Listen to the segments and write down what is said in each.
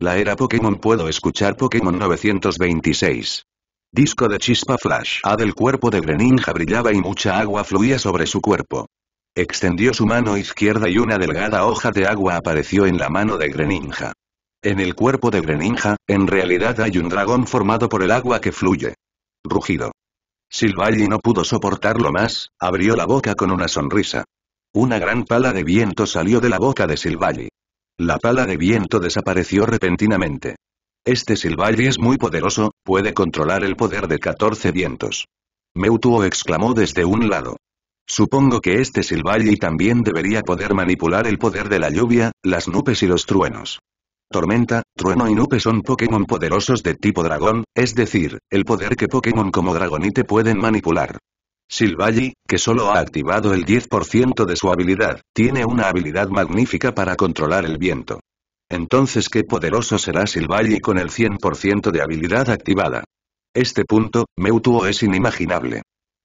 La era Pokémon puedo escuchar Pokémon 926. Disco de chispa flash A ah, del cuerpo de Greninja brillaba y mucha agua fluía sobre su cuerpo. Extendió su mano izquierda y una delgada hoja de agua apareció en la mano de Greninja. En el cuerpo de Greninja, en realidad hay un dragón formado por el agua que fluye. Rugido. Silvalli no pudo soportarlo más, abrió la boca con una sonrisa. Una gran pala de viento salió de la boca de Silvalli. La pala de viento desapareció repentinamente. Este Silvalli es muy poderoso, puede controlar el poder de 14 vientos. Meutuo exclamó desde un lado. Supongo que este Silvalli también debería poder manipular el poder de la lluvia, las nubes y los truenos. Tormenta, Trueno y nube son Pokémon poderosos de tipo dragón, es decir, el poder que Pokémon como Dragonite pueden manipular. Silvalli, que solo ha activado el 10% de su habilidad, tiene una habilidad magnífica para controlar el viento. Entonces qué poderoso será Silvalli con el 100% de habilidad activada. Este punto, Meutuo es inimaginable.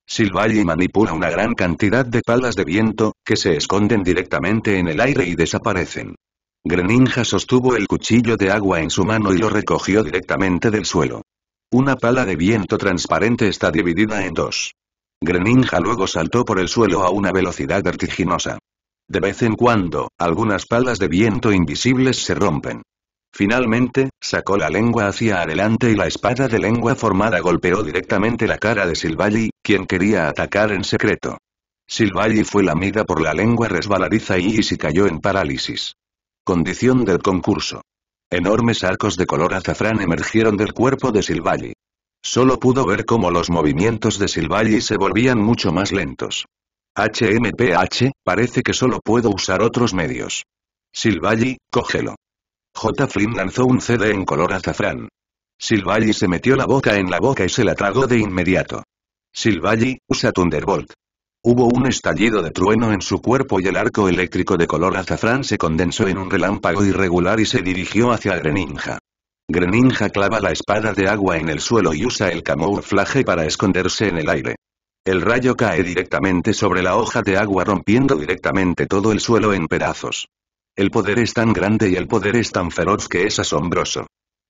Silvalli manipula una gran cantidad de palas de viento, que se esconden directamente en el aire y desaparecen. Greninja sostuvo el cuchillo de agua en su mano y lo recogió directamente del suelo. Una pala de viento transparente está dividida en dos. Greninja luego saltó por el suelo a una velocidad vertiginosa. De vez en cuando, algunas palas de viento invisibles se rompen. Finalmente, sacó la lengua hacia adelante y la espada de lengua formada golpeó directamente la cara de Silvalli, quien quería atacar en secreto. Silvalli fue lamida por la lengua resbaladiza y se cayó en parálisis. Condición del concurso. Enormes arcos de color azafrán emergieron del cuerpo de Silvalli. Solo pudo ver cómo los movimientos de Silvalli se volvían mucho más lentos. HMPH, parece que solo puedo usar otros medios. Silvalli, cógelo. J. Flynn lanzó un CD en color azafrán. Silvalli se metió la boca en la boca y se la tragó de inmediato. Silvalli, usa Thunderbolt. Hubo un estallido de trueno en su cuerpo y el arco eléctrico de color azafrán se condensó en un relámpago irregular y se dirigió hacia Greninja. Greninja clava la espada de agua en el suelo y usa el camuflaje para esconderse en el aire. El rayo cae directamente sobre la hoja de agua rompiendo directamente todo el suelo en pedazos. El poder es tan grande y el poder es tan feroz que es asombroso.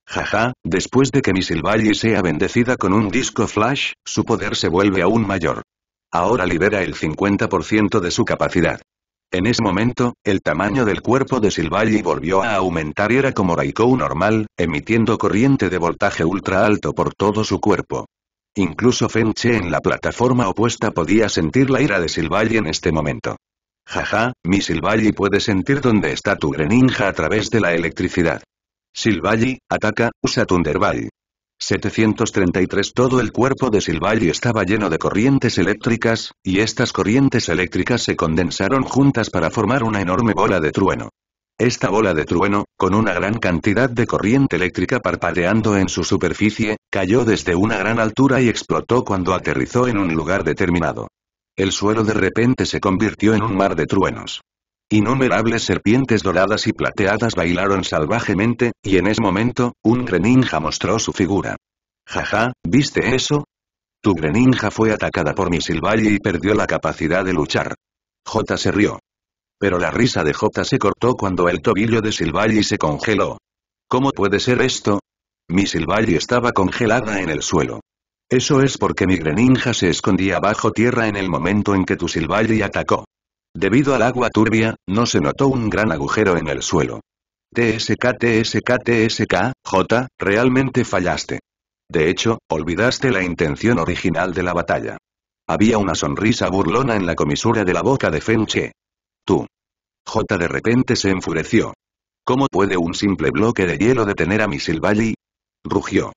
Jaja, después de que mi Valley sea bendecida con un disco flash, su poder se vuelve aún mayor. Ahora libera el 50% de su capacidad. En ese momento, el tamaño del cuerpo de Silvalli volvió a aumentar y era como Raikou normal, emitiendo corriente de voltaje ultra alto por todo su cuerpo. Incluso Fenche en la plataforma opuesta podía sentir la ira de Silvalli en este momento. Jaja, mi Silvalli puede sentir dónde está tu Greninja a través de la electricidad. Silvalli, ataca, usa Thunderball. 733 Todo el cuerpo de Silvalli estaba lleno de corrientes eléctricas, y estas corrientes eléctricas se condensaron juntas para formar una enorme bola de trueno. Esta bola de trueno, con una gran cantidad de corriente eléctrica parpadeando en su superficie, cayó desde una gran altura y explotó cuando aterrizó en un lugar determinado. El suelo de repente se convirtió en un mar de truenos. Innumerables serpientes doradas y plateadas bailaron salvajemente, y en ese momento, un greninja mostró su figura. Jaja, ¿viste eso? Tu greninja fue atacada por mi silvalli y perdió la capacidad de luchar. J se rió. Pero la risa de J se cortó cuando el tobillo de Silvalli se congeló. ¿Cómo puede ser esto? Mi Silvalli estaba congelada en el suelo. Eso es porque mi Greninja se escondía bajo tierra en el momento en que tu Silvalli atacó. Debido al agua turbia, no se notó un gran agujero en el suelo. TSK TSK TSK, J, realmente fallaste. De hecho, olvidaste la intención original de la batalla. Había una sonrisa burlona en la comisura de la boca de Fenche. Tú. J de repente se enfureció. ¿Cómo puede un simple bloque de hielo detener a mi Silvalli? Rugió.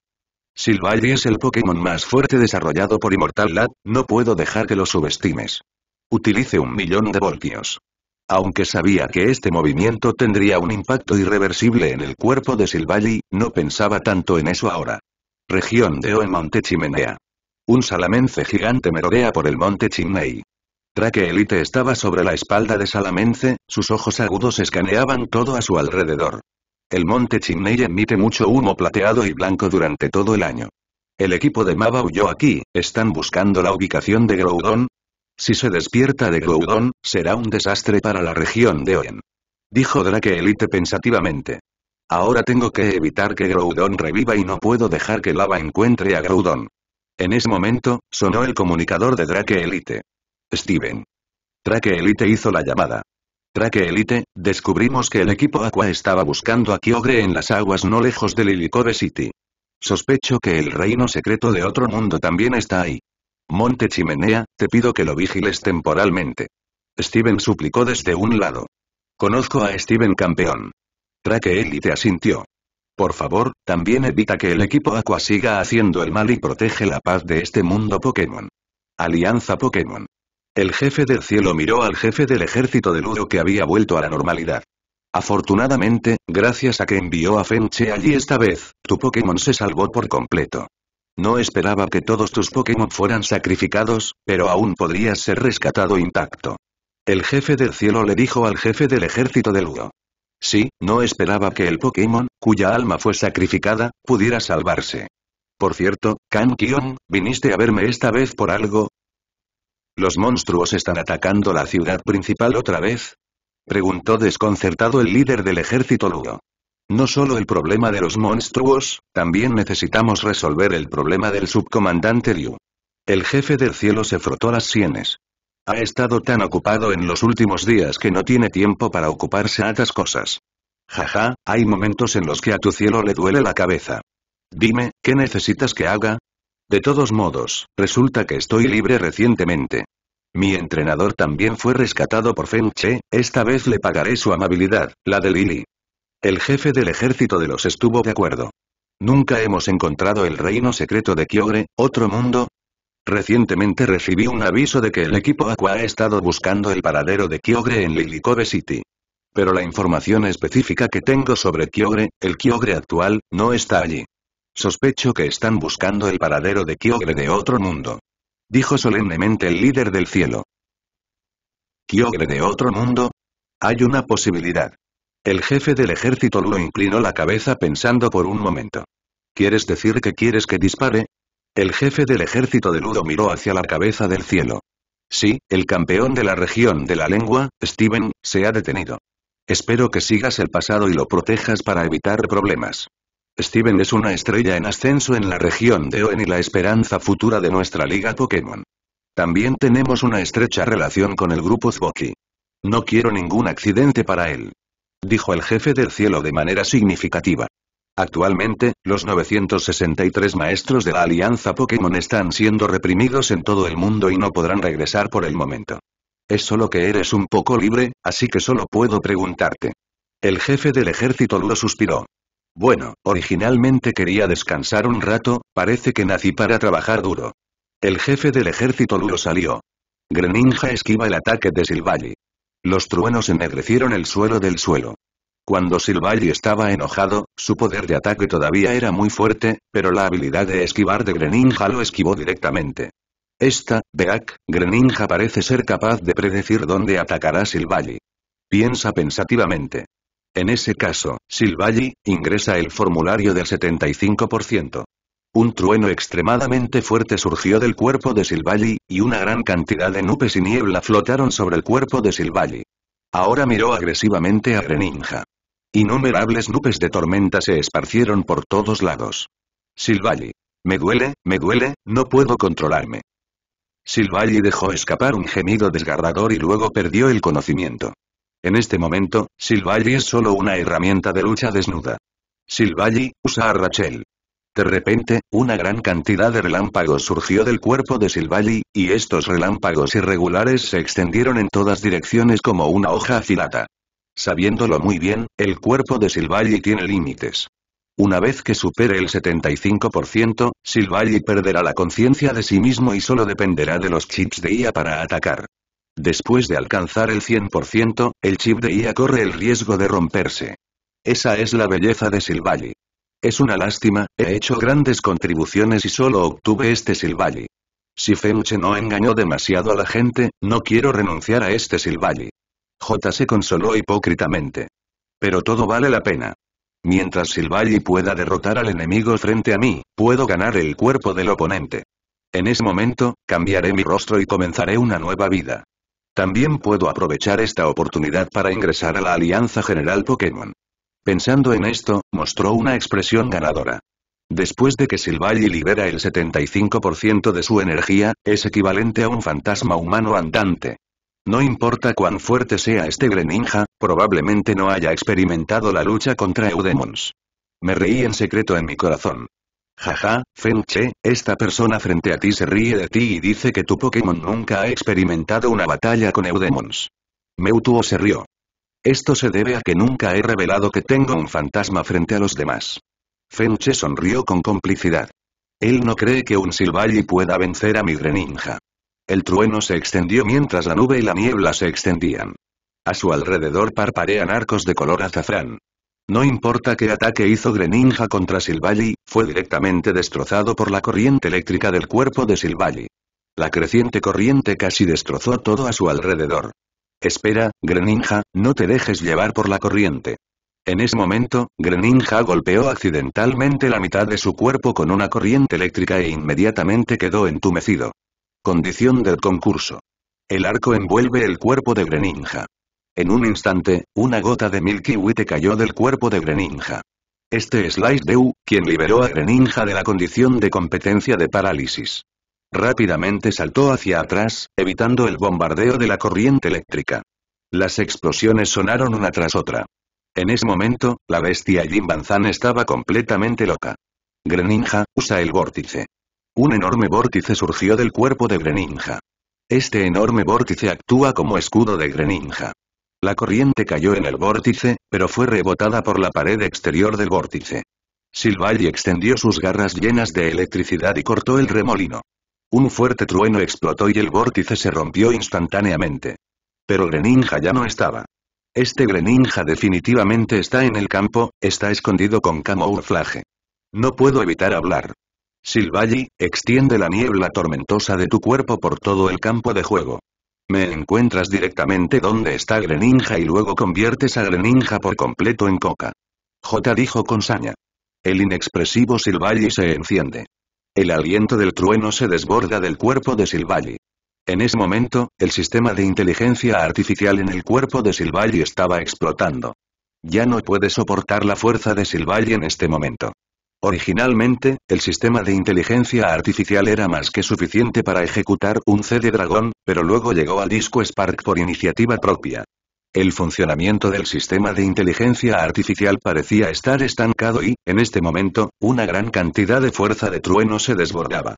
Silvalli es el Pokémon más fuerte desarrollado por Immortal Lad. no puedo dejar que lo subestimes. Utilice un millón de voltios. Aunque sabía que este movimiento tendría un impacto irreversible en el cuerpo de Silvalli, no pensaba tanto en eso ahora. Región de Oe Monte Chimenea. Un salamence gigante merodea por el monte Chimney. Traque Elite estaba sobre la espalda de Salamence, sus ojos agudos escaneaban todo a su alrededor. El monte Chimney emite mucho humo plateado y blanco durante todo el año. El equipo de Mava huyó aquí, están buscando la ubicación de Groudon, si se despierta de Groudon, será un desastre para la región de Oen. Dijo Drake Elite pensativamente. Ahora tengo que evitar que Groudon reviva y no puedo dejar que Lava encuentre a Groudon. En ese momento, sonó el comunicador de Drake Elite. Steven. Drake Elite hizo la llamada. Drake Elite, descubrimos que el equipo Aqua estaba buscando a Kyogre en las aguas no lejos de Lilicobe City. Sospecho que el reino secreto de otro mundo también está ahí. Monte Chimenea, te pido que lo vigiles temporalmente. Steven suplicó desde un lado. Conozco a Steven campeón. Traque te asintió. Por favor, también evita que el equipo Aqua siga haciendo el mal y protege la paz de este mundo Pokémon. Alianza Pokémon. El jefe del cielo miró al jefe del ejército de Ludo que había vuelto a la normalidad. Afortunadamente, gracias a que envió a Fenche allí esta vez, tu Pokémon se salvó por completo. No esperaba que todos tus Pokémon fueran sacrificados, pero aún podrías ser rescatado intacto. El jefe del cielo le dijo al jefe del ejército de Lugo. Sí, no esperaba que el Pokémon, cuya alma fue sacrificada, pudiera salvarse. Por cierto, Kankyon, ¿viniste a verme esta vez por algo? ¿Los monstruos están atacando la ciudad principal otra vez? Preguntó desconcertado el líder del ejército Lugo. No solo el problema de los monstruos, también necesitamos resolver el problema del subcomandante Liu. El jefe del cielo se frotó las sienes. Ha estado tan ocupado en los últimos días que no tiene tiempo para ocuparse a otras cosas. Jaja, hay momentos en los que a tu cielo le duele la cabeza. Dime, ¿qué necesitas que haga? De todos modos, resulta que estoy libre recientemente. Mi entrenador también fue rescatado por Feng Che, esta vez le pagaré su amabilidad, la de Lili. El jefe del ejército de los estuvo de acuerdo. Nunca hemos encontrado el reino secreto de Kyogre, otro mundo. Recientemente recibí un aviso de que el equipo Aqua ha estado buscando el paradero de Kyogre en Lilicobe City. Pero la información específica que tengo sobre Kyogre, el Kyogre actual, no está allí. Sospecho que están buscando el paradero de Kyogre de otro mundo. Dijo solemnemente el líder del cielo. ¿Kyogre de otro mundo? Hay una posibilidad. El jefe del ejército Ludo inclinó la cabeza pensando por un momento. ¿Quieres decir que quieres que dispare? El jefe del ejército de Ludo miró hacia la cabeza del cielo. Sí, el campeón de la región de la lengua, Steven, se ha detenido. Espero que sigas el pasado y lo protejas para evitar problemas. Steven es una estrella en ascenso en la región de Oen y la esperanza futura de nuestra liga Pokémon. También tenemos una estrecha relación con el grupo Zboki. No quiero ningún accidente para él dijo el jefe del cielo de manera significativa. Actualmente, los 963 maestros de la Alianza Pokémon están siendo reprimidos en todo el mundo y no podrán regresar por el momento. Es solo que eres un poco libre, así que solo puedo preguntarte. El jefe del ejército lo suspiró. Bueno, originalmente quería descansar un rato, parece que nací para trabajar duro. El jefe del ejército Lulo salió. Greninja esquiva el ataque de Silvalli. Los truenos ennegrecieron el suelo del suelo. Cuando Silvalli estaba enojado, su poder de ataque todavía era muy fuerte, pero la habilidad de esquivar de Greninja lo esquivó directamente. Esta, Beak, Greninja parece ser capaz de predecir dónde atacará Silvalli. Piensa pensativamente. En ese caso, Silvalli, ingresa el formulario del 75%. Un trueno extremadamente fuerte surgió del cuerpo de Silvalli, y una gran cantidad de nubes y niebla flotaron sobre el cuerpo de Silvalli. Ahora miró agresivamente a Greninja. Innumerables nubes de tormenta se esparcieron por todos lados. Silvalli. Me duele, me duele, no puedo controlarme. Silvalli dejó escapar un gemido desgarrador y luego perdió el conocimiento. En este momento, Silvalli es solo una herramienta de lucha desnuda. Silvalli, usa a Rachel. De repente, una gran cantidad de relámpagos surgió del cuerpo de Silvalli, y estos relámpagos irregulares se extendieron en todas direcciones como una hoja afilada. Sabiéndolo muy bien, el cuerpo de Silvalli tiene límites. Una vez que supere el 75%, Silvalli perderá la conciencia de sí mismo y solo dependerá de los chips de IA para atacar. Después de alcanzar el 100%, el chip de IA corre el riesgo de romperse. Esa es la belleza de Silvalli. Es una lástima, he hecho grandes contribuciones y solo obtuve este Silvalli. Si Fenuche no engañó demasiado a la gente, no quiero renunciar a este Silvalli. J se consoló hipócritamente. Pero todo vale la pena. Mientras Silvalli pueda derrotar al enemigo frente a mí, puedo ganar el cuerpo del oponente. En ese momento, cambiaré mi rostro y comenzaré una nueva vida. También puedo aprovechar esta oportunidad para ingresar a la Alianza General Pokémon. Pensando en esto, mostró una expresión ganadora. Después de que Silvalli libera el 75% de su energía, es equivalente a un fantasma humano andante. No importa cuán fuerte sea este Greninja, probablemente no haya experimentado la lucha contra Eudemons. Me reí en secreto en mi corazón. Jaja, Fenche, esta persona frente a ti se ríe de ti y dice que tu Pokémon nunca ha experimentado una batalla con Eudemons. Meutuo se rió. Esto se debe a que nunca he revelado que tengo un fantasma frente a los demás. Fenche sonrió con complicidad. Él no cree que un Silvalli pueda vencer a mi Greninja. El trueno se extendió mientras la nube y la niebla se extendían. A su alrededor parparean arcos de color azafrán. No importa qué ataque hizo Greninja contra Silvalli, fue directamente destrozado por la corriente eléctrica del cuerpo de Silvalli. La creciente corriente casi destrozó todo a su alrededor. Espera, Greninja, no te dejes llevar por la corriente. En ese momento, Greninja golpeó accidentalmente la mitad de su cuerpo con una corriente eléctrica e inmediatamente quedó entumecido. Condición del concurso. El arco envuelve el cuerpo de Greninja. En un instante, una gota de Milky Way cayó del cuerpo de Greninja. Este es Light Dew, quien liberó a Greninja de la condición de competencia de parálisis. Rápidamente saltó hacia atrás, evitando el bombardeo de la corriente eléctrica. Las explosiones sonaron una tras otra. En ese momento, la bestia Jim Banzan estaba completamente loca. Greninja, usa el vórtice. Un enorme vórtice surgió del cuerpo de Greninja. Este enorme vórtice actúa como escudo de Greninja. La corriente cayó en el vórtice, pero fue rebotada por la pared exterior del vórtice. Silvalli extendió sus garras llenas de electricidad y cortó el remolino. Un fuerte trueno explotó y el vórtice se rompió instantáneamente. Pero Greninja ya no estaba. Este Greninja definitivamente está en el campo, está escondido con camuflaje. No puedo evitar hablar. Silvalli, extiende la niebla tormentosa de tu cuerpo por todo el campo de juego. Me encuentras directamente donde está Greninja y luego conviertes a Greninja por completo en coca. J dijo con saña. El inexpresivo Silvalli se enciende. El aliento del trueno se desborda del cuerpo de Silvalli. En ese momento, el sistema de inteligencia artificial en el cuerpo de Silvalli estaba explotando. Ya no puede soportar la fuerza de Silvalli en este momento. Originalmente, el sistema de inteligencia artificial era más que suficiente para ejecutar un C de dragón, pero luego llegó al Disco Spark por iniciativa propia. El funcionamiento del sistema de inteligencia artificial parecía estar estancado y, en este momento, una gran cantidad de fuerza de trueno se desbordaba.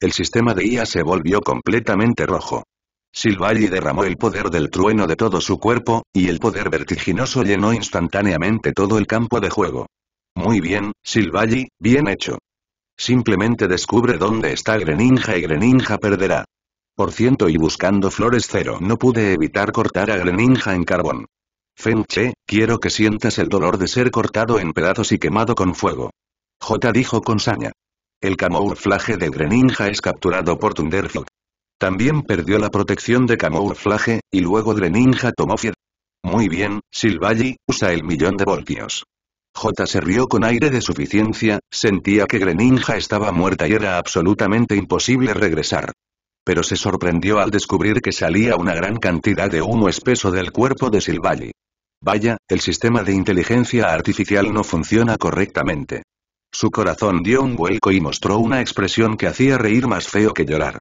El sistema de IA se volvió completamente rojo. Silvalli derramó el poder del trueno de todo su cuerpo, y el poder vertiginoso llenó instantáneamente todo el campo de juego. Muy bien, Silvalli, bien hecho. Simplemente descubre dónde está Greninja y Greninja perderá. Por ciento y buscando flores cero no pude evitar cortar a Greninja en carbón. Fenche, quiero que sientas el dolor de ser cortado en pedazos y quemado con fuego. J dijo con saña. El camuflaje de Greninja es capturado por Thunderflock. También perdió la protección de camuflaje, y luego Greninja tomó fiel. Muy bien, Silvalli, usa el millón de voltios. J se rió con aire de suficiencia, sentía que Greninja estaba muerta y era absolutamente imposible regresar pero se sorprendió al descubrir que salía una gran cantidad de humo espeso del cuerpo de Silvalli. Vaya, el sistema de inteligencia artificial no funciona correctamente. Su corazón dio un vuelco y mostró una expresión que hacía reír más feo que llorar.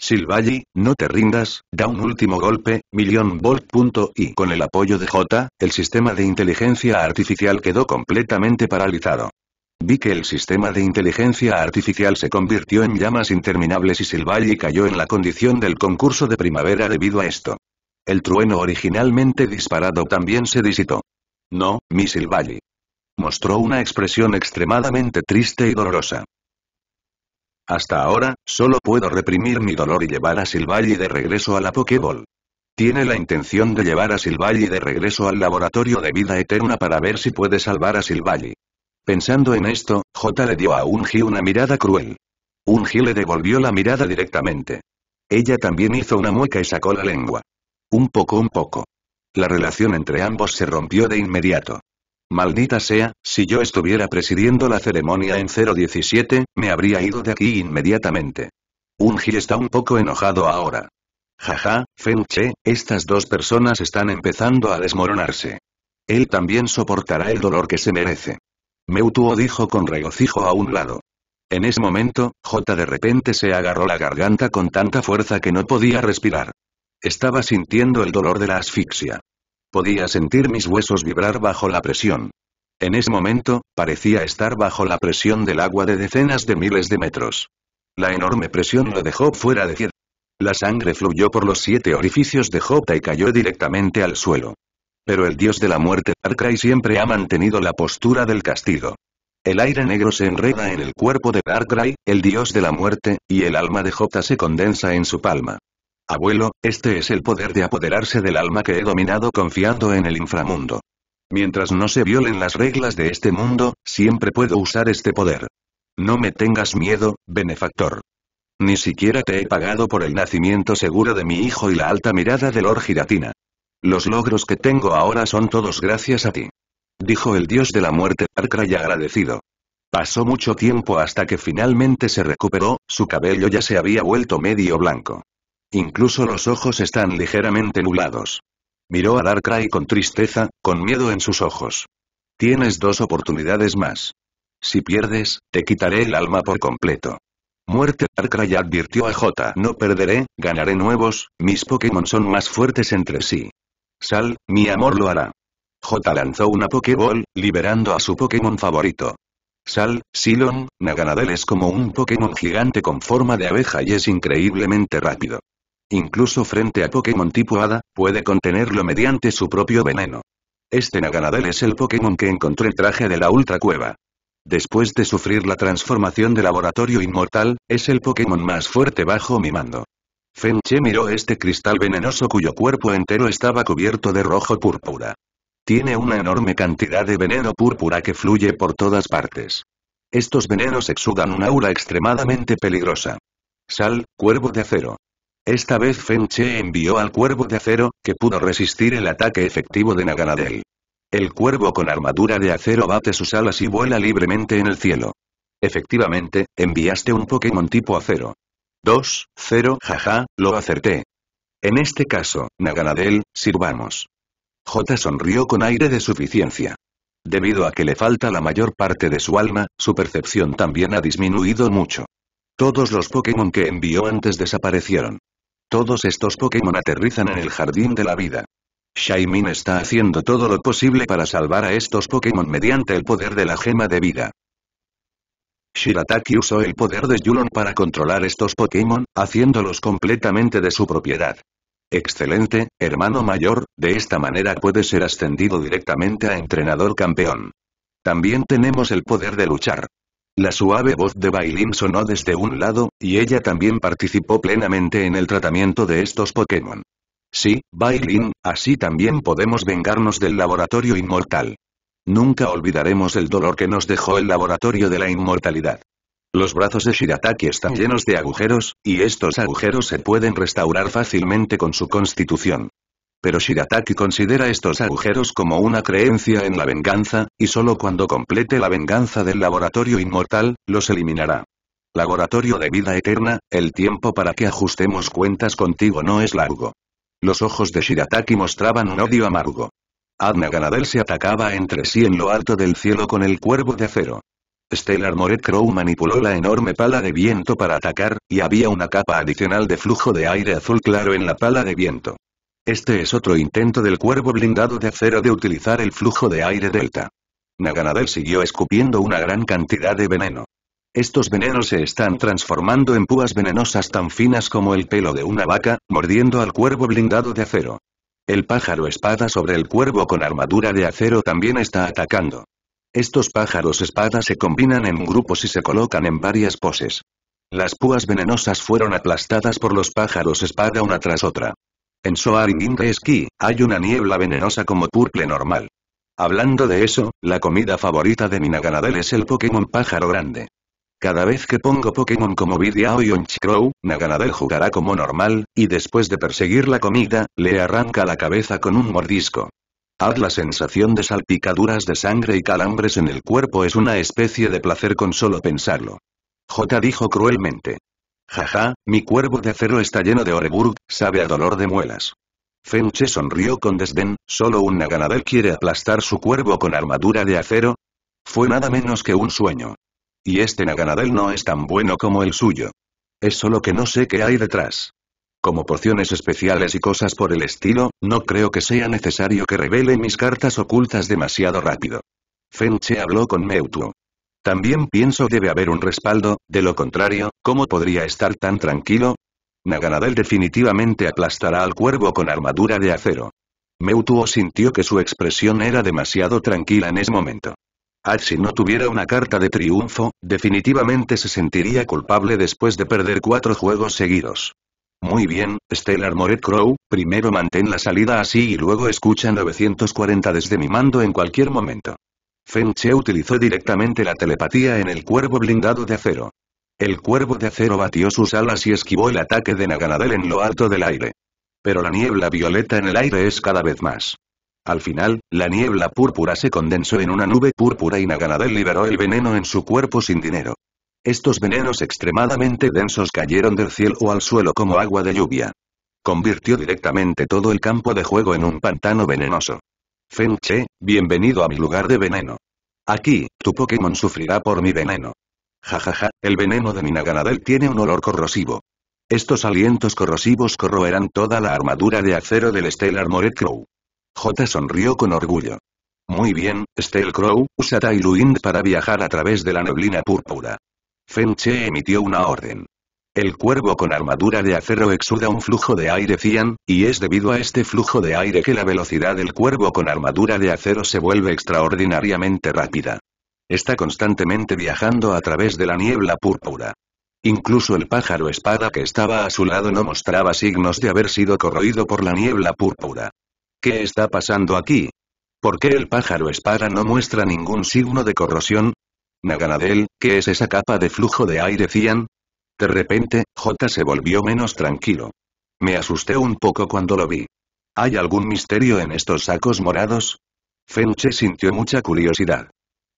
Silvalli, no te rindas, da un último golpe, millón volt. Y con el apoyo de J, el sistema de inteligencia artificial quedó completamente paralizado. Vi que el sistema de inteligencia artificial se convirtió en llamas interminables y Silvalli cayó en la condición del concurso de primavera debido a esto. El trueno originalmente disparado también se disitó. No, mi Silvalli. Mostró una expresión extremadamente triste y dolorosa. Hasta ahora, solo puedo reprimir mi dolor y llevar a Silvalli de regreso a la Pokéball. Tiene la intención de llevar a Silvalli de regreso al laboratorio de vida eterna para ver si puede salvar a Silvalli. Pensando en esto, J le dio a Unji una mirada cruel. Unji le devolvió la mirada directamente. Ella también hizo una mueca y sacó la lengua. Un poco un poco. La relación entre ambos se rompió de inmediato. Maldita sea, si yo estuviera presidiendo la ceremonia en 017, me habría ido de aquí inmediatamente. Unji está un poco enojado ahora. Jaja, Fenche, estas dos personas están empezando a desmoronarse. Él también soportará el dolor que se merece. Meutuo dijo con regocijo a un lado. En ese momento, J de repente se agarró la garganta con tanta fuerza que no podía respirar. Estaba sintiendo el dolor de la asfixia. Podía sentir mis huesos vibrar bajo la presión. En ese momento, parecía estar bajo la presión del agua de decenas de miles de metros. La enorme presión lo dejó fuera de pie. La sangre fluyó por los siete orificios de Jota y cayó directamente al suelo. Pero el dios de la muerte Darkrai siempre ha mantenido la postura del castigo. El aire negro se enreda en el cuerpo de Darkrai, el dios de la muerte, y el alma de Jota se condensa en su palma. Abuelo, este es el poder de apoderarse del alma que he dominado confiando en el inframundo. Mientras no se violen las reglas de este mundo, siempre puedo usar este poder. No me tengas miedo, benefactor. Ni siquiera te he pagado por el nacimiento seguro de mi hijo y la alta mirada de Lord Giratina. Los logros que tengo ahora son todos gracias a ti. Dijo el dios de la muerte, Arcray agradecido. Pasó mucho tiempo hasta que finalmente se recuperó, su cabello ya se había vuelto medio blanco. Incluso los ojos están ligeramente nublados. Miró a Darkrai con tristeza, con miedo en sus ojos. Tienes dos oportunidades más. Si pierdes, te quitaré el alma por completo. Muerte Darkrai advirtió a J. No perderé, ganaré nuevos, mis Pokémon son más fuertes entre sí. Sal, mi amor lo hará. J lanzó una Pokéball, liberando a su Pokémon favorito. Sal, Silon, Naganadel es como un Pokémon gigante con forma de abeja y es increíblemente rápido. Incluso frente a Pokémon tipo Hada, puede contenerlo mediante su propio veneno. Este Naganadel es el Pokémon que encontró el traje de la Ultra Cueva. Después de sufrir la transformación de Laboratorio Inmortal, es el Pokémon más fuerte bajo mi mando. Che miró este cristal venenoso cuyo cuerpo entero estaba cubierto de rojo púrpura. Tiene una enorme cantidad de veneno púrpura que fluye por todas partes. Estos venenos exudan un aura extremadamente peligrosa. Sal, cuervo de acero. Esta vez Che envió al cuervo de acero, que pudo resistir el ataque efectivo de Naganadel. El cuervo con armadura de acero bate sus alas y vuela libremente en el cielo. Efectivamente, enviaste un Pokémon tipo acero. 2, 0, jaja, lo acerté. En este caso, Naganadel, sirvamos. J sonrió con aire de suficiencia. Debido a que le falta la mayor parte de su alma, su percepción también ha disminuido mucho. Todos los Pokémon que envió antes desaparecieron. Todos estos Pokémon aterrizan en el jardín de la vida. Shaimin está haciendo todo lo posible para salvar a estos Pokémon mediante el poder de la gema de vida. Shirataki usó el poder de Yulon para controlar estos Pokémon, haciéndolos completamente de su propiedad. Excelente, hermano mayor, de esta manera puede ser ascendido directamente a entrenador campeón. También tenemos el poder de luchar. La suave voz de Bailin sonó desde un lado, y ella también participó plenamente en el tratamiento de estos Pokémon. Sí, Bailin, así también podemos vengarnos del laboratorio inmortal. Nunca olvidaremos el dolor que nos dejó el laboratorio de la inmortalidad. Los brazos de Shirataki están llenos de agujeros, y estos agujeros se pueden restaurar fácilmente con su constitución. Pero Shirataki considera estos agujeros como una creencia en la venganza, y solo cuando complete la venganza del laboratorio inmortal, los eliminará. Laboratorio de vida eterna, el tiempo para que ajustemos cuentas contigo no es largo. Los ojos de Shirataki mostraban un odio amargo ad Ganadel se atacaba entre sí en lo alto del cielo con el cuervo de acero. Stellar Moret Crow manipuló la enorme pala de viento para atacar, y había una capa adicional de flujo de aire azul claro en la pala de viento. Este es otro intento del cuervo blindado de acero de utilizar el flujo de aire delta. Naganadel siguió escupiendo una gran cantidad de veneno. Estos venenos se están transformando en púas venenosas tan finas como el pelo de una vaca, mordiendo al cuervo blindado de acero. El pájaro espada sobre el cuervo con armadura de acero también está atacando. Estos pájaros espada se combinan en grupos y se colocan en varias poses. Las púas venenosas fueron aplastadas por los pájaros espada una tras otra. En Soaring Ski, hay una niebla venenosa como purple normal. Hablando de eso, la comida favorita de Minaganadel es el Pokémon pájaro grande. Cada vez que pongo Pokémon como Vidyao y Onchcrow, Naganadel jugará como normal, y después de perseguir la comida, le arranca la cabeza con un mordisco. Haz la sensación de salpicaduras de sangre y calambres en el cuerpo es una especie de placer con solo pensarlo. J dijo cruelmente. Jaja, mi cuervo de acero está lleno de Oreburg, sabe a dolor de muelas. Fenche sonrió con desdén, solo un Naganadel quiere aplastar su cuervo con armadura de acero. Fue nada menos que un sueño. Y este Naganadel no es tan bueno como el suyo. Es solo que no sé qué hay detrás. Como porciones especiales y cosas por el estilo, no creo que sea necesario que revele mis cartas ocultas demasiado rápido. Fenche habló con Meutuo. También pienso debe haber un respaldo, de lo contrario, ¿cómo podría estar tan tranquilo? Naganadel definitivamente aplastará al cuervo con armadura de acero. Meutuo sintió que su expresión era demasiado tranquila en ese momento. Ah, si no tuviera una carta de triunfo, definitivamente se sentiría culpable después de perder cuatro juegos seguidos. Muy bien, Stellar Moret Crow, primero mantén la salida así y luego escucha 940 desde mi mando en cualquier momento. Fenche utilizó directamente la telepatía en el cuervo blindado de acero. El cuervo de acero batió sus alas y esquivó el ataque de Naganadel en lo alto del aire. Pero la niebla violeta en el aire es cada vez más al final, la niebla púrpura se condensó en una nube púrpura y Naganadel liberó el veneno en su cuerpo sin dinero. Estos venenos extremadamente densos cayeron del cielo o al suelo como agua de lluvia. Convirtió directamente todo el campo de juego en un pantano venenoso. Fenche, bienvenido a mi lugar de veneno. Aquí, tu Pokémon sufrirá por mi veneno. Jajaja, el veneno de mi Naganadel tiene un olor corrosivo. Estos alientos corrosivos corroerán toda la armadura de acero del Stellar Moret Crow. J sonrió con orgullo. Muy bien, Steel Crow, usa Tailwind para viajar a través de la neblina púrpura. Fenche emitió una orden. El cuervo con armadura de acero exuda un flujo de aire cian, y es debido a este flujo de aire que la velocidad del cuervo con armadura de acero se vuelve extraordinariamente rápida. Está constantemente viajando a través de la niebla púrpura. Incluso el pájaro espada que estaba a su lado no mostraba signos de haber sido corroído por la niebla púrpura. ¿Qué está pasando aquí? ¿Por qué el pájaro espada no muestra ningún signo de corrosión? Naganadel, ¿qué es esa capa de flujo de aire Cian? De repente, J se volvió menos tranquilo. Me asusté un poco cuando lo vi. ¿Hay algún misterio en estos sacos morados? Fenche sintió mucha curiosidad.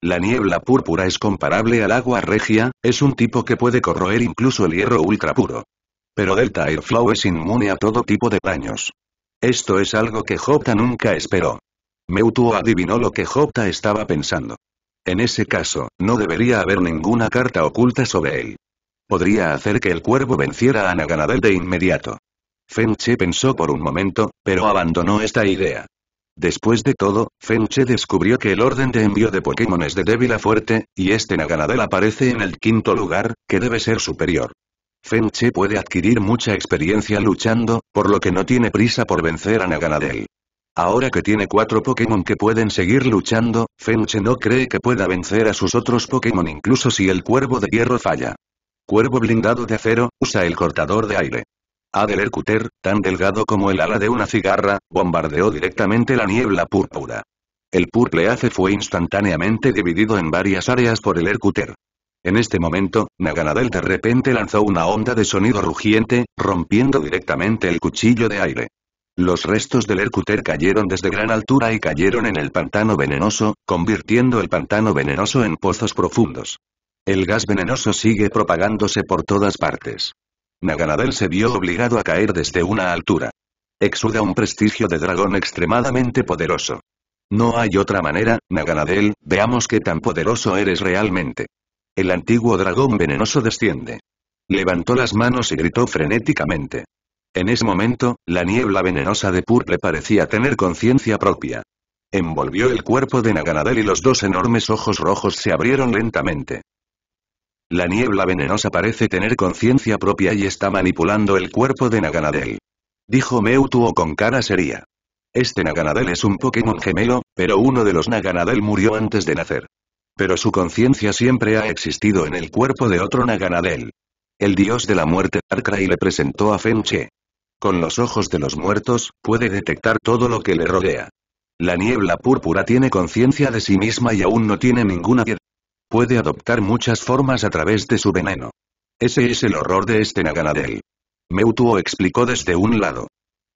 La niebla púrpura es comparable al agua regia, es un tipo que puede corroer incluso el hierro ultra puro. Pero Delta Airflow es inmune a todo tipo de daños. Esto es algo que Jota nunca esperó. Mewtwo adivinó lo que Jota estaba pensando. En ese caso, no debería haber ninguna carta oculta sobre él. Podría hacer que el cuervo venciera a Naganadel de inmediato. Fenche pensó por un momento, pero abandonó esta idea. Después de todo, Fenche descubrió que el orden de envío de Pokémon es de débil a fuerte, y este Naganadel aparece en el quinto lugar, que debe ser superior. Fenche puede adquirir mucha experiencia luchando, por lo que no tiene prisa por vencer a Naganadel. Ahora que tiene cuatro Pokémon que pueden seguir luchando, Fenche no cree que pueda vencer a sus otros Pokémon incluso si el Cuervo de Hierro falla. Cuervo blindado de acero, usa el cortador de aire. Adel tan delgado como el ala de una cigarra, bombardeó directamente la niebla púrpura. El purple fue instantáneamente dividido en varias áreas por el Ercuter. En este momento, Naganadel de repente lanzó una onda de sonido rugiente, rompiendo directamente el cuchillo de aire. Los restos del Ercuter cayeron desde gran altura y cayeron en el pantano venenoso, convirtiendo el pantano venenoso en pozos profundos. El gas venenoso sigue propagándose por todas partes. Naganadel se vio obligado a caer desde una altura. Exuda un prestigio de dragón extremadamente poderoso. No hay otra manera, Naganadel, veamos qué tan poderoso eres realmente. El antiguo dragón venenoso desciende. Levantó las manos y gritó frenéticamente. En ese momento, la niebla venenosa de Purple parecía tener conciencia propia. Envolvió el cuerpo de Naganadel y los dos enormes ojos rojos se abrieron lentamente. La niebla venenosa parece tener conciencia propia y está manipulando el cuerpo de Naganadel. Dijo Meutuo con cara seria. Este Naganadel es un Pokémon gemelo, pero uno de los Naganadel murió antes de nacer. Pero su conciencia siempre ha existido en el cuerpo de otro Naganadel. El dios de la muerte, Arkrai le presentó a Fenche. Con los ojos de los muertos, puede detectar todo lo que le rodea. La niebla púrpura tiene conciencia de sí misma y aún no tiene ninguna piedra. Puede adoptar muchas formas a través de su veneno. Ese es el horror de este Naganadel. Meutuo explicó desde un lado.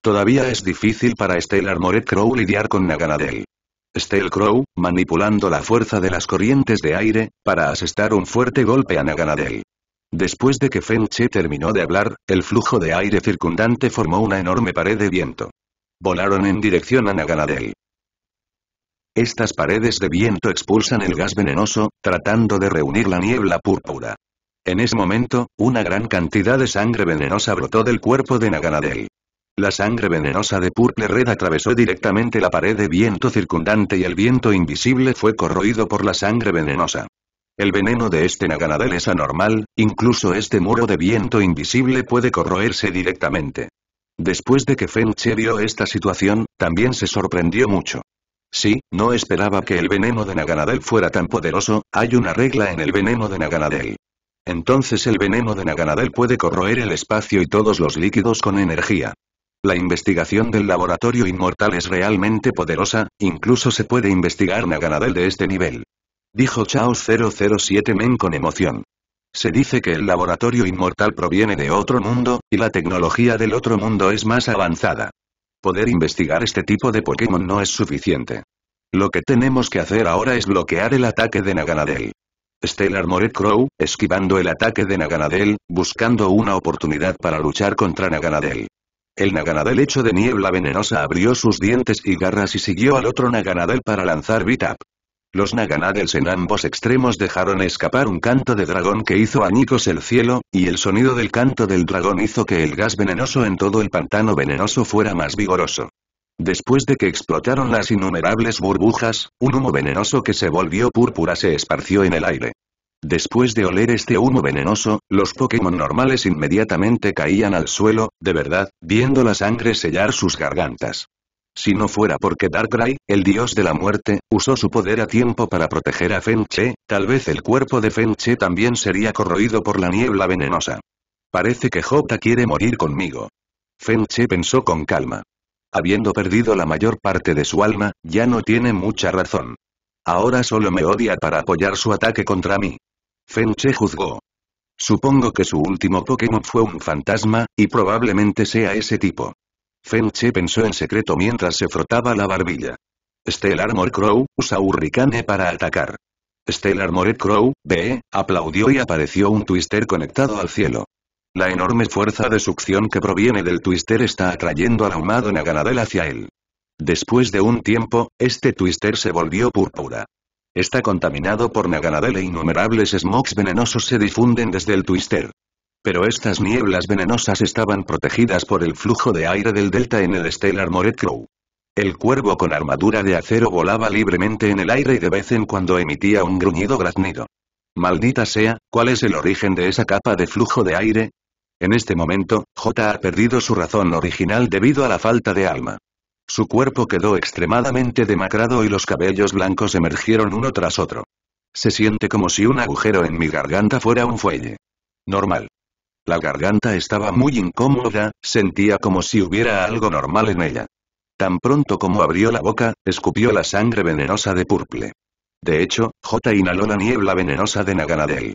Todavía es difícil para Stellar Moret Crow lidiar con Naganadel. Crow manipulando la fuerza de las corrientes de aire, para asestar un fuerte golpe a Naganadel. Después de que Fenche terminó de hablar, el flujo de aire circundante formó una enorme pared de viento. Volaron en dirección a Naganadel. Estas paredes de viento expulsan el gas venenoso, tratando de reunir la niebla púrpura. En ese momento, una gran cantidad de sangre venenosa brotó del cuerpo de Naganadel. La sangre venenosa de Purple Red atravesó directamente la pared de viento circundante y el viento invisible fue corroído por la sangre venenosa. El veneno de este Naganadel es anormal, incluso este muro de viento invisible puede corroerse directamente. Después de que Fenche vio esta situación, también se sorprendió mucho. Sí, no esperaba que el veneno de Naganadel fuera tan poderoso, hay una regla en el veneno de Naganadel. Entonces el veneno de Naganadel puede corroer el espacio y todos los líquidos con energía. La investigación del laboratorio inmortal es realmente poderosa, incluso se puede investigar Naganadel de este nivel. Dijo chao 007 Men con emoción. Se dice que el laboratorio inmortal proviene de otro mundo, y la tecnología del otro mundo es más avanzada. Poder investigar este tipo de Pokémon no es suficiente. Lo que tenemos que hacer ahora es bloquear el ataque de Naganadel. Stellar Moret Crow, esquivando el ataque de Naganadel, buscando una oportunidad para luchar contra Naganadel. El Naganadel hecho de niebla venenosa abrió sus dientes y garras y siguió al otro Naganadel para lanzar Bitap. Los Naganadels en ambos extremos dejaron escapar un canto de dragón que hizo añicos el cielo, y el sonido del canto del dragón hizo que el gas venenoso en todo el pantano venenoso fuera más vigoroso. Después de que explotaron las innumerables burbujas, un humo venenoso que se volvió púrpura se esparció en el aire. Después de oler este humo venenoso, los Pokémon normales inmediatamente caían al suelo, de verdad, viendo la sangre sellar sus gargantas. Si no fuera porque Darkrai, el dios de la muerte, usó su poder a tiempo para proteger a Fenche, tal vez el cuerpo de Fenche también sería corroído por la niebla venenosa. Parece que Jota quiere morir conmigo. Fenche pensó con calma. Habiendo perdido la mayor parte de su alma, ya no tiene mucha razón. Ahora solo me odia para apoyar su ataque contra mí. Fenche juzgó. Supongo que su último Pokémon fue un fantasma, y probablemente sea ese tipo. Fenche pensó en secreto mientras se frotaba la barbilla. Stellar Armor Crow, usa Hurricane para atacar. Stellar Moret Crow, ve, aplaudió y apareció un twister conectado al cielo. La enorme fuerza de succión que proviene del twister está atrayendo al ahumado Naganadel hacia él. Después de un tiempo, este twister se volvió púrpura. Está contaminado por Naganadel e innumerables smokes venenosos se difunden desde el twister. Pero estas nieblas venenosas estaban protegidas por el flujo de aire del delta en el Stellar Moret Crow. El cuervo con armadura de acero volaba libremente en el aire y de vez en cuando emitía un gruñido graznido. Maldita sea, ¿cuál es el origen de esa capa de flujo de aire? En este momento, J ha perdido su razón original debido a la falta de alma. Su cuerpo quedó extremadamente demacrado y los cabellos blancos emergieron uno tras otro. Se siente como si un agujero en mi garganta fuera un fuelle. Normal. La garganta estaba muy incómoda, sentía como si hubiera algo normal en ella. Tan pronto como abrió la boca, escupió la sangre venenosa de Purple. De hecho, J inhaló la niebla venenosa de Naganadel.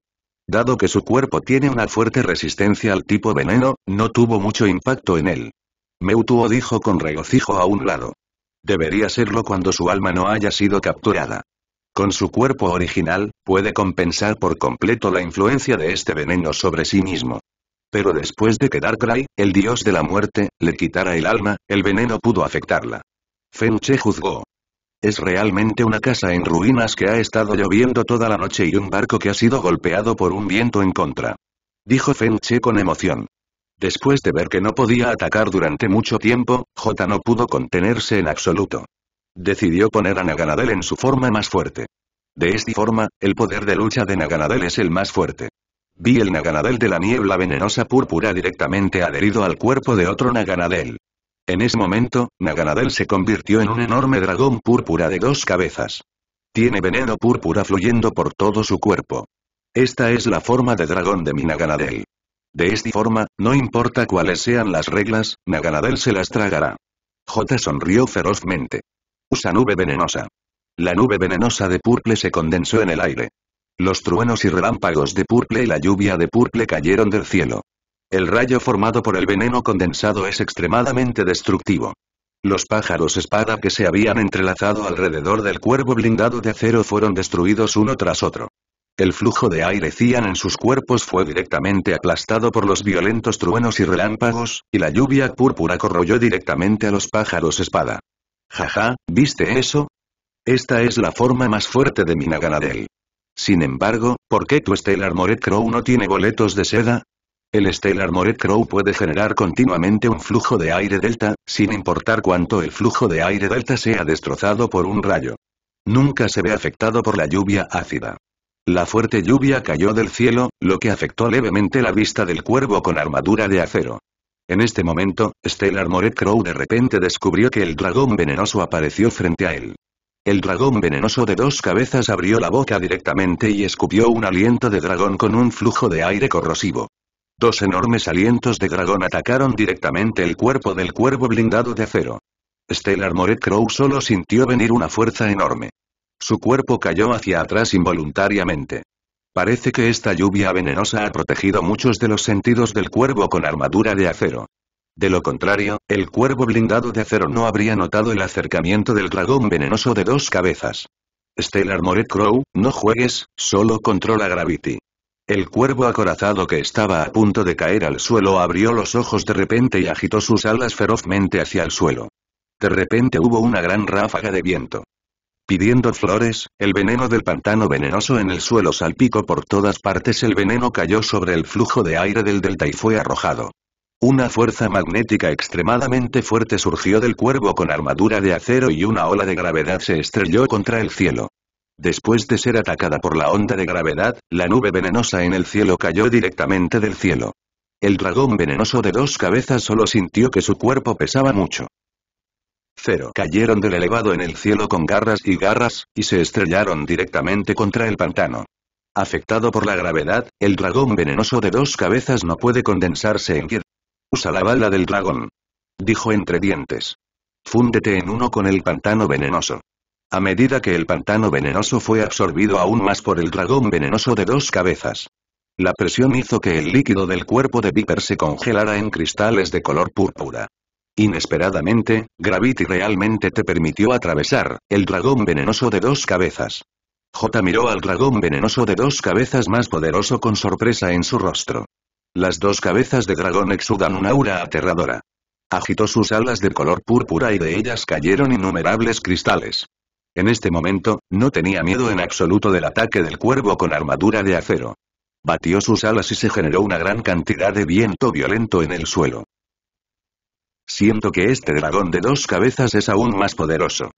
Dado que su cuerpo tiene una fuerte resistencia al tipo veneno, no tuvo mucho impacto en él. Meutuo dijo con regocijo a un lado. Debería serlo cuando su alma no haya sido capturada. Con su cuerpo original, puede compensar por completo la influencia de este veneno sobre sí mismo. Pero después de que Darkrai, el dios de la muerte, le quitara el alma, el veneno pudo afectarla. Fenche juzgó. Es realmente una casa en ruinas que ha estado lloviendo toda la noche y un barco que ha sido golpeado por un viento en contra. Dijo Fenche con emoción. Después de ver que no podía atacar durante mucho tiempo, J no pudo contenerse en absoluto. Decidió poner a Naganadel en su forma más fuerte. De esta forma, el poder de lucha de Naganadel es el más fuerte. Vi el Naganadel de la niebla venenosa púrpura directamente adherido al cuerpo de otro Naganadel. En ese momento, Naganadel se convirtió en un enorme dragón púrpura de dos cabezas. Tiene veneno púrpura fluyendo por todo su cuerpo. Esta es la forma de dragón de mi Naganadel. De esta forma, no importa cuáles sean las reglas, Naganadel se las tragará. J sonrió ferozmente. Usa nube venenosa. La nube venenosa de Purple se condensó en el aire. Los truenos y relámpagos de Purple y la lluvia de Purple cayeron del cielo. El rayo formado por el veneno condensado es extremadamente destructivo. Los pájaros espada que se habían entrelazado alrededor del cuervo blindado de acero fueron destruidos uno tras otro. El flujo de aire cian en sus cuerpos fue directamente aplastado por los violentos truenos y relámpagos, y la lluvia púrpura corroyó directamente a los pájaros espada. Jaja, ¿viste eso? Esta es la forma más fuerte de Minaganadel. Sin embargo, ¿por qué tu Stellar Moret Crow no tiene boletos de seda? El Stellar Moret Crow puede generar continuamente un flujo de aire delta, sin importar cuánto el flujo de aire delta sea destrozado por un rayo. Nunca se ve afectado por la lluvia ácida. La fuerte lluvia cayó del cielo, lo que afectó levemente la vista del cuervo con armadura de acero. En este momento, Stellar Moret Crow de repente descubrió que el dragón venenoso apareció frente a él. El dragón venenoso de dos cabezas abrió la boca directamente y escupió un aliento de dragón con un flujo de aire corrosivo. Dos enormes alientos de dragón atacaron directamente el cuerpo del cuervo blindado de acero. Stellar Moret Crow solo sintió venir una fuerza enorme. Su cuerpo cayó hacia atrás involuntariamente. Parece que esta lluvia venenosa ha protegido muchos de los sentidos del cuervo con armadura de acero. De lo contrario, el cuervo blindado de acero no habría notado el acercamiento del dragón venenoso de dos cabezas. Stellar Moret Crow, no juegues, solo controla Gravity. El cuervo acorazado que estaba a punto de caer al suelo abrió los ojos de repente y agitó sus alas ferozmente hacia el suelo. De repente hubo una gran ráfaga de viento. Pidiendo flores, el veneno del pantano venenoso en el suelo salpicó por todas partes el veneno cayó sobre el flujo de aire del delta y fue arrojado. Una fuerza magnética extremadamente fuerte surgió del cuervo con armadura de acero y una ola de gravedad se estrelló contra el cielo. Después de ser atacada por la onda de gravedad, la nube venenosa en el cielo cayó directamente del cielo. El dragón venenoso de dos cabezas solo sintió que su cuerpo pesaba mucho. Cero. Cayeron del elevado en el cielo con garras y garras, y se estrellaron directamente contra el pantano. Afectado por la gravedad, el dragón venenoso de dos cabezas no puede condensarse en piedra. Usa la bala del dragón. Dijo entre dientes. Fúndete en uno con el pantano venenoso. A medida que el pantano venenoso fue absorbido aún más por el dragón venenoso de dos cabezas. La presión hizo que el líquido del cuerpo de Viper se congelara en cristales de color púrpura. Inesperadamente, Gravity realmente te permitió atravesar, el dragón venenoso de dos cabezas. J miró al dragón venenoso de dos cabezas más poderoso con sorpresa en su rostro. Las dos cabezas de dragón exudan una aura aterradora. Agitó sus alas de color púrpura y de ellas cayeron innumerables cristales. En este momento, no tenía miedo en absoluto del ataque del cuervo con armadura de acero. Batió sus alas y se generó una gran cantidad de viento violento en el suelo. Siento que este dragón de dos cabezas es aún más poderoso.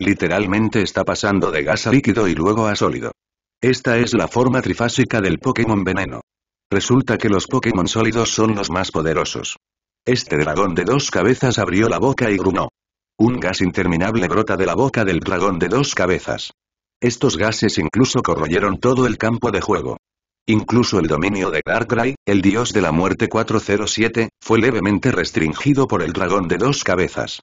Literalmente está pasando de gas a líquido y luego a sólido. Esta es la forma trifásica del Pokémon veneno. Resulta que los Pokémon sólidos son los más poderosos. Este dragón de dos cabezas abrió la boca y grunó. Un gas interminable brota de la boca del dragón de dos cabezas. Estos gases incluso corroyeron todo el campo de juego. Incluso el dominio de Darkrai, el dios de la muerte 407, fue levemente restringido por el dragón de dos cabezas.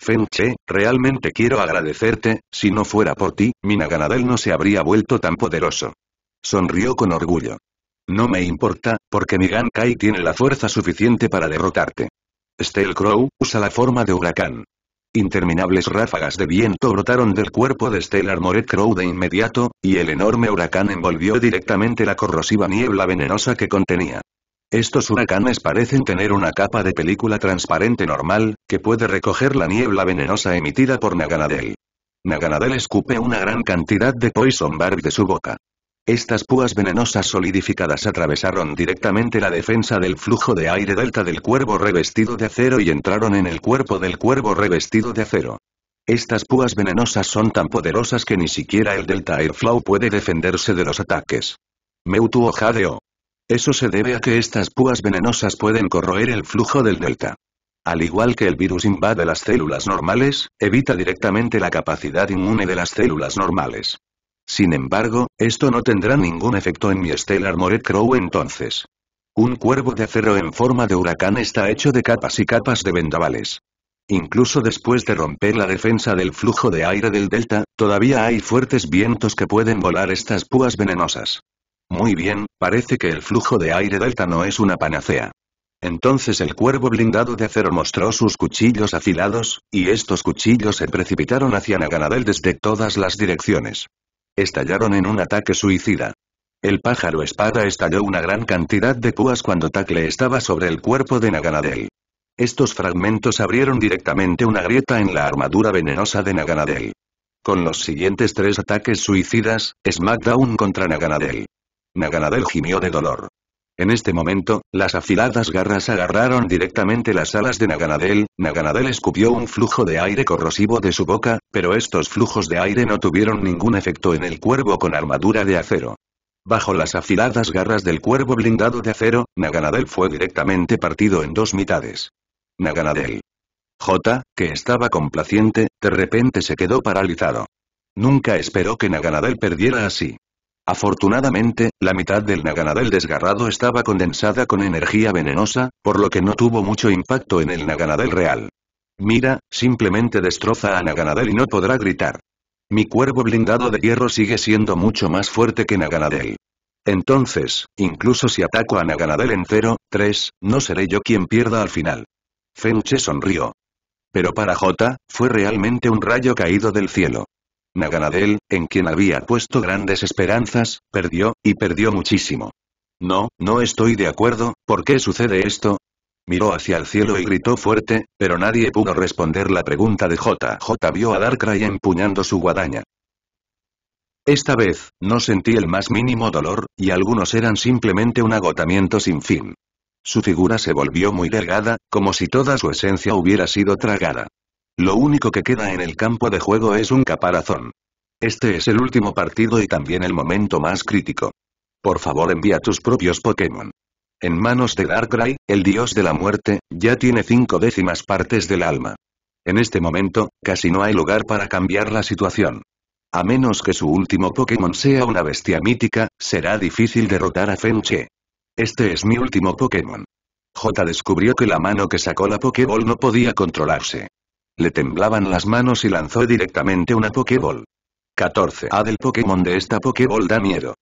Fenche, realmente quiero agradecerte, si no fuera por ti, Minaganadel no se habría vuelto tan poderoso. Sonrió con orgullo. No me importa, porque mi Gankai tiene la fuerza suficiente para derrotarte. Steel Crow, usa la forma de huracán. Interminables ráfagas de viento brotaron del cuerpo de Stellar Moret Crow de inmediato, y el enorme huracán envolvió directamente la corrosiva niebla venenosa que contenía. Estos huracanes parecen tener una capa de película transparente normal, que puede recoger la niebla venenosa emitida por Naganadel. Naganadel escupe una gran cantidad de Poison Barb de su boca. Estas púas venenosas solidificadas atravesaron directamente la defensa del flujo de aire delta del cuervo revestido de acero y entraron en el cuerpo del cuervo revestido de acero. Estas púas venenosas son tan poderosas que ni siquiera el Delta Airflow puede defenderse de los ataques. Meutuo jadeo. Eso se debe a que estas púas venenosas pueden corroer el flujo del Delta. Al igual que el virus invade las células normales, evita directamente la capacidad inmune de las células normales. Sin embargo, esto no tendrá ningún efecto en mi Stellar Moret Crow entonces. Un cuervo de acero en forma de huracán está hecho de capas y capas de vendavales. Incluso después de romper la defensa del flujo de aire del delta, todavía hay fuertes vientos que pueden volar estas púas venenosas. Muy bien, parece que el flujo de aire delta no es una panacea. Entonces el cuervo blindado de acero mostró sus cuchillos afilados, y estos cuchillos se precipitaron hacia Naganadel desde todas las direcciones estallaron en un ataque suicida. El pájaro espada estalló una gran cantidad de púas cuando Tacle estaba sobre el cuerpo de Naganadel. Estos fragmentos abrieron directamente una grieta en la armadura venenosa de Naganadel. Con los siguientes tres ataques suicidas, SmackDown contra Naganadel. Naganadel gimió de dolor. En este momento, las afiladas garras agarraron directamente las alas de Naganadel, Naganadel escupió un flujo de aire corrosivo de su boca, pero estos flujos de aire no tuvieron ningún efecto en el cuervo con armadura de acero. Bajo las afiladas garras del cuervo blindado de acero, Naganadel fue directamente partido en dos mitades. Naganadel. J, que estaba complaciente, de repente se quedó paralizado. Nunca esperó que Naganadel perdiera así. Afortunadamente, la mitad del Naganadel desgarrado estaba condensada con energía venenosa, por lo que no tuvo mucho impacto en el Naganadel real. Mira, simplemente destroza a Naganadel y no podrá gritar. Mi cuervo blindado de hierro sigue siendo mucho más fuerte que Naganadel. Entonces, incluso si ataco a Naganadel entero, 3, no seré yo quien pierda al final. Fenche sonrió. Pero para Jota, fue realmente un rayo caído del cielo. Naganadel, en quien había puesto grandes esperanzas, perdió, y perdió muchísimo. No, no estoy de acuerdo, ¿por qué sucede esto? Miró hacia el cielo y gritó fuerte, pero nadie pudo responder la pregunta de J. vio a Darkrai empuñando su guadaña. Esta vez, no sentí el más mínimo dolor, y algunos eran simplemente un agotamiento sin fin. Su figura se volvió muy delgada, como si toda su esencia hubiera sido tragada. Lo único que queda en el campo de juego es un caparazón. Este es el último partido y también el momento más crítico. Por favor envía tus propios Pokémon. En manos de Darkrai, el dios de la muerte, ya tiene cinco décimas partes del alma. En este momento, casi no hay lugar para cambiar la situación. A menos que su último Pokémon sea una bestia mítica, será difícil derrotar a Fenche. Este es mi último Pokémon. J descubrió que la mano que sacó la Pokéball no podía controlarse. Le temblaban las manos y lanzó directamente una Pokéball. 14A ah, del Pokémon de esta Pokéball da miedo.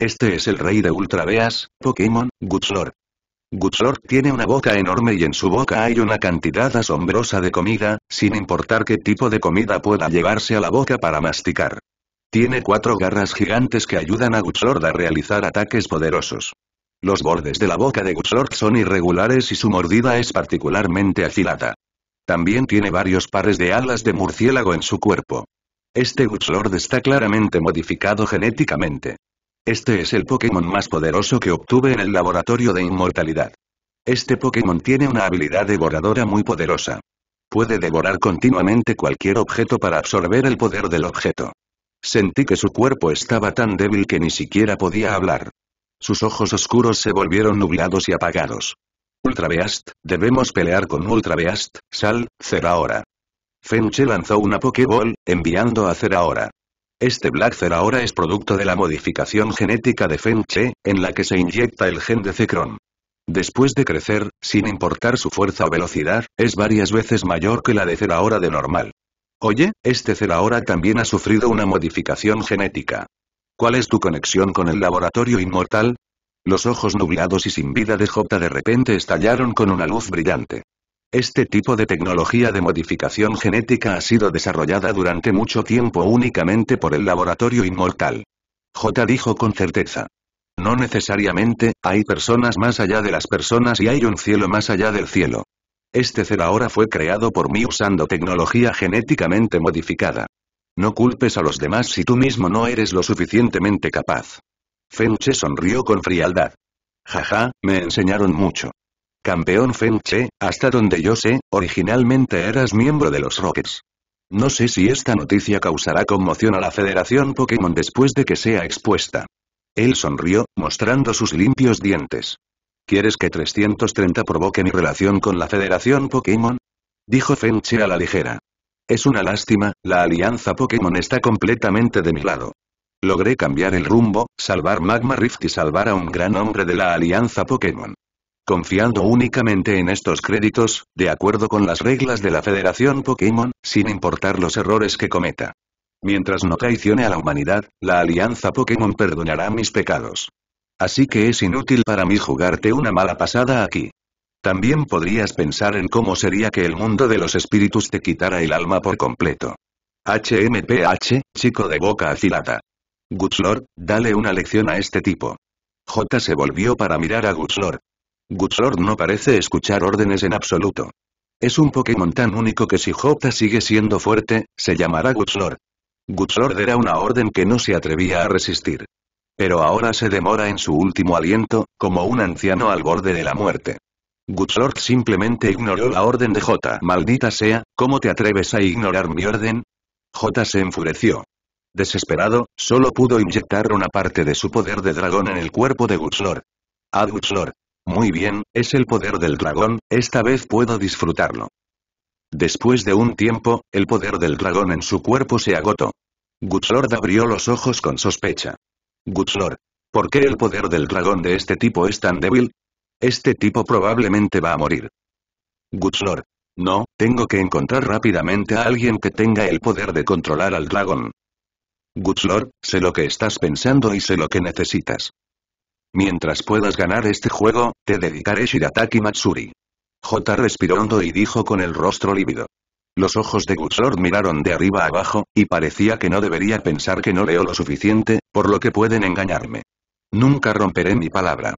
Este es el rey de Ultra Beas, Pokémon, Gutslord. Gutslord tiene una boca enorme y en su boca hay una cantidad asombrosa de comida, sin importar qué tipo de comida pueda llevarse a la boca para masticar. Tiene cuatro garras gigantes que ayudan a Gutslord a realizar ataques poderosos. Los bordes de la boca de Gutslord son irregulares y su mordida es particularmente afilada. También tiene varios pares de alas de murciélago en su cuerpo. Este Uxlord está claramente modificado genéticamente. Este es el Pokémon más poderoso que obtuve en el laboratorio de inmortalidad. Este Pokémon tiene una habilidad devoradora muy poderosa. Puede devorar continuamente cualquier objeto para absorber el poder del objeto. Sentí que su cuerpo estaba tan débil que ni siquiera podía hablar. Sus ojos oscuros se volvieron nublados y apagados. Ultra Beast, debemos pelear con Ultra Beast, Sal, Zeraora. Fenche lanzó una Pokéball, enviando a Zeraora. Este Black Zeraora es producto de la modificación genética de Fenche, en la que se inyecta el gen de Cecron. Después de crecer, sin importar su fuerza o velocidad, es varias veces mayor que la de Zeraora de normal. Oye, este Zeraora también ha sufrido una modificación genética. ¿Cuál es tu conexión con el laboratorio inmortal? Los ojos nublados y sin vida de J de repente estallaron con una luz brillante. Este tipo de tecnología de modificación genética ha sido desarrollada durante mucho tiempo únicamente por el laboratorio inmortal. J dijo con certeza. No necesariamente, hay personas más allá de las personas y hay un cielo más allá del cielo. Este cel ahora fue creado por mí usando tecnología genéticamente modificada. No culpes a los demás si tú mismo no eres lo suficientemente capaz. Fenche sonrió con frialdad. Jaja, me enseñaron mucho. Campeón Fenche, hasta donde yo sé, originalmente eras miembro de los Rockets. No sé si esta noticia causará conmoción a la Federación Pokémon después de que sea expuesta. Él sonrió, mostrando sus limpios dientes. ¿Quieres que 330 provoque mi relación con la Federación Pokémon? Dijo Fenche a la ligera. Es una lástima, la alianza Pokémon está completamente de mi lado. Logré cambiar el rumbo, salvar Magma Rift y salvar a un gran hombre de la alianza Pokémon. Confiando únicamente en estos créditos, de acuerdo con las reglas de la Federación Pokémon, sin importar los errores que cometa. Mientras no traicione a la humanidad, la alianza Pokémon perdonará mis pecados. Así que es inútil para mí jugarte una mala pasada aquí. También podrías pensar en cómo sería que el mundo de los espíritus te quitara el alma por completo. HMPH, chico de boca afilada. Gutslord, dale una lección a este tipo. J se volvió para mirar a Gutslord. Gutslord no parece escuchar órdenes en absoluto. Es un Pokémon tan único que si J sigue siendo fuerte, se llamará Gutslord. Gutslord era una orden que no se atrevía a resistir. Pero ahora se demora en su último aliento, como un anciano al borde de la muerte. Gutslord simplemente ignoró la orden de J. Maldita sea, ¿cómo te atreves a ignorar mi orden? J se enfureció. Desesperado, solo pudo inyectar una parte de su poder de dragón en el cuerpo de Guxlor. Ad ah, Guxlor. Muy bien, es el poder del dragón, esta vez puedo disfrutarlo. Después de un tiempo, el poder del dragón en su cuerpo se agotó. Guxlord abrió los ojos con sospecha. Guxlord, ¿por qué el poder del dragón de este tipo es tan débil? Este tipo probablemente va a morir. Gutznor. no, tengo que encontrar rápidamente a alguien que tenga el poder de controlar al dragón. Gutzlord, sé lo que estás pensando y sé lo que necesitas. Mientras puedas ganar este juego, te dedicaré Shirataki Matsuri. J respiró hondo y dijo con el rostro lívido. Los ojos de Gutzlord miraron de arriba abajo, y parecía que no debería pensar que no leo lo suficiente, por lo que pueden engañarme. Nunca romperé mi palabra.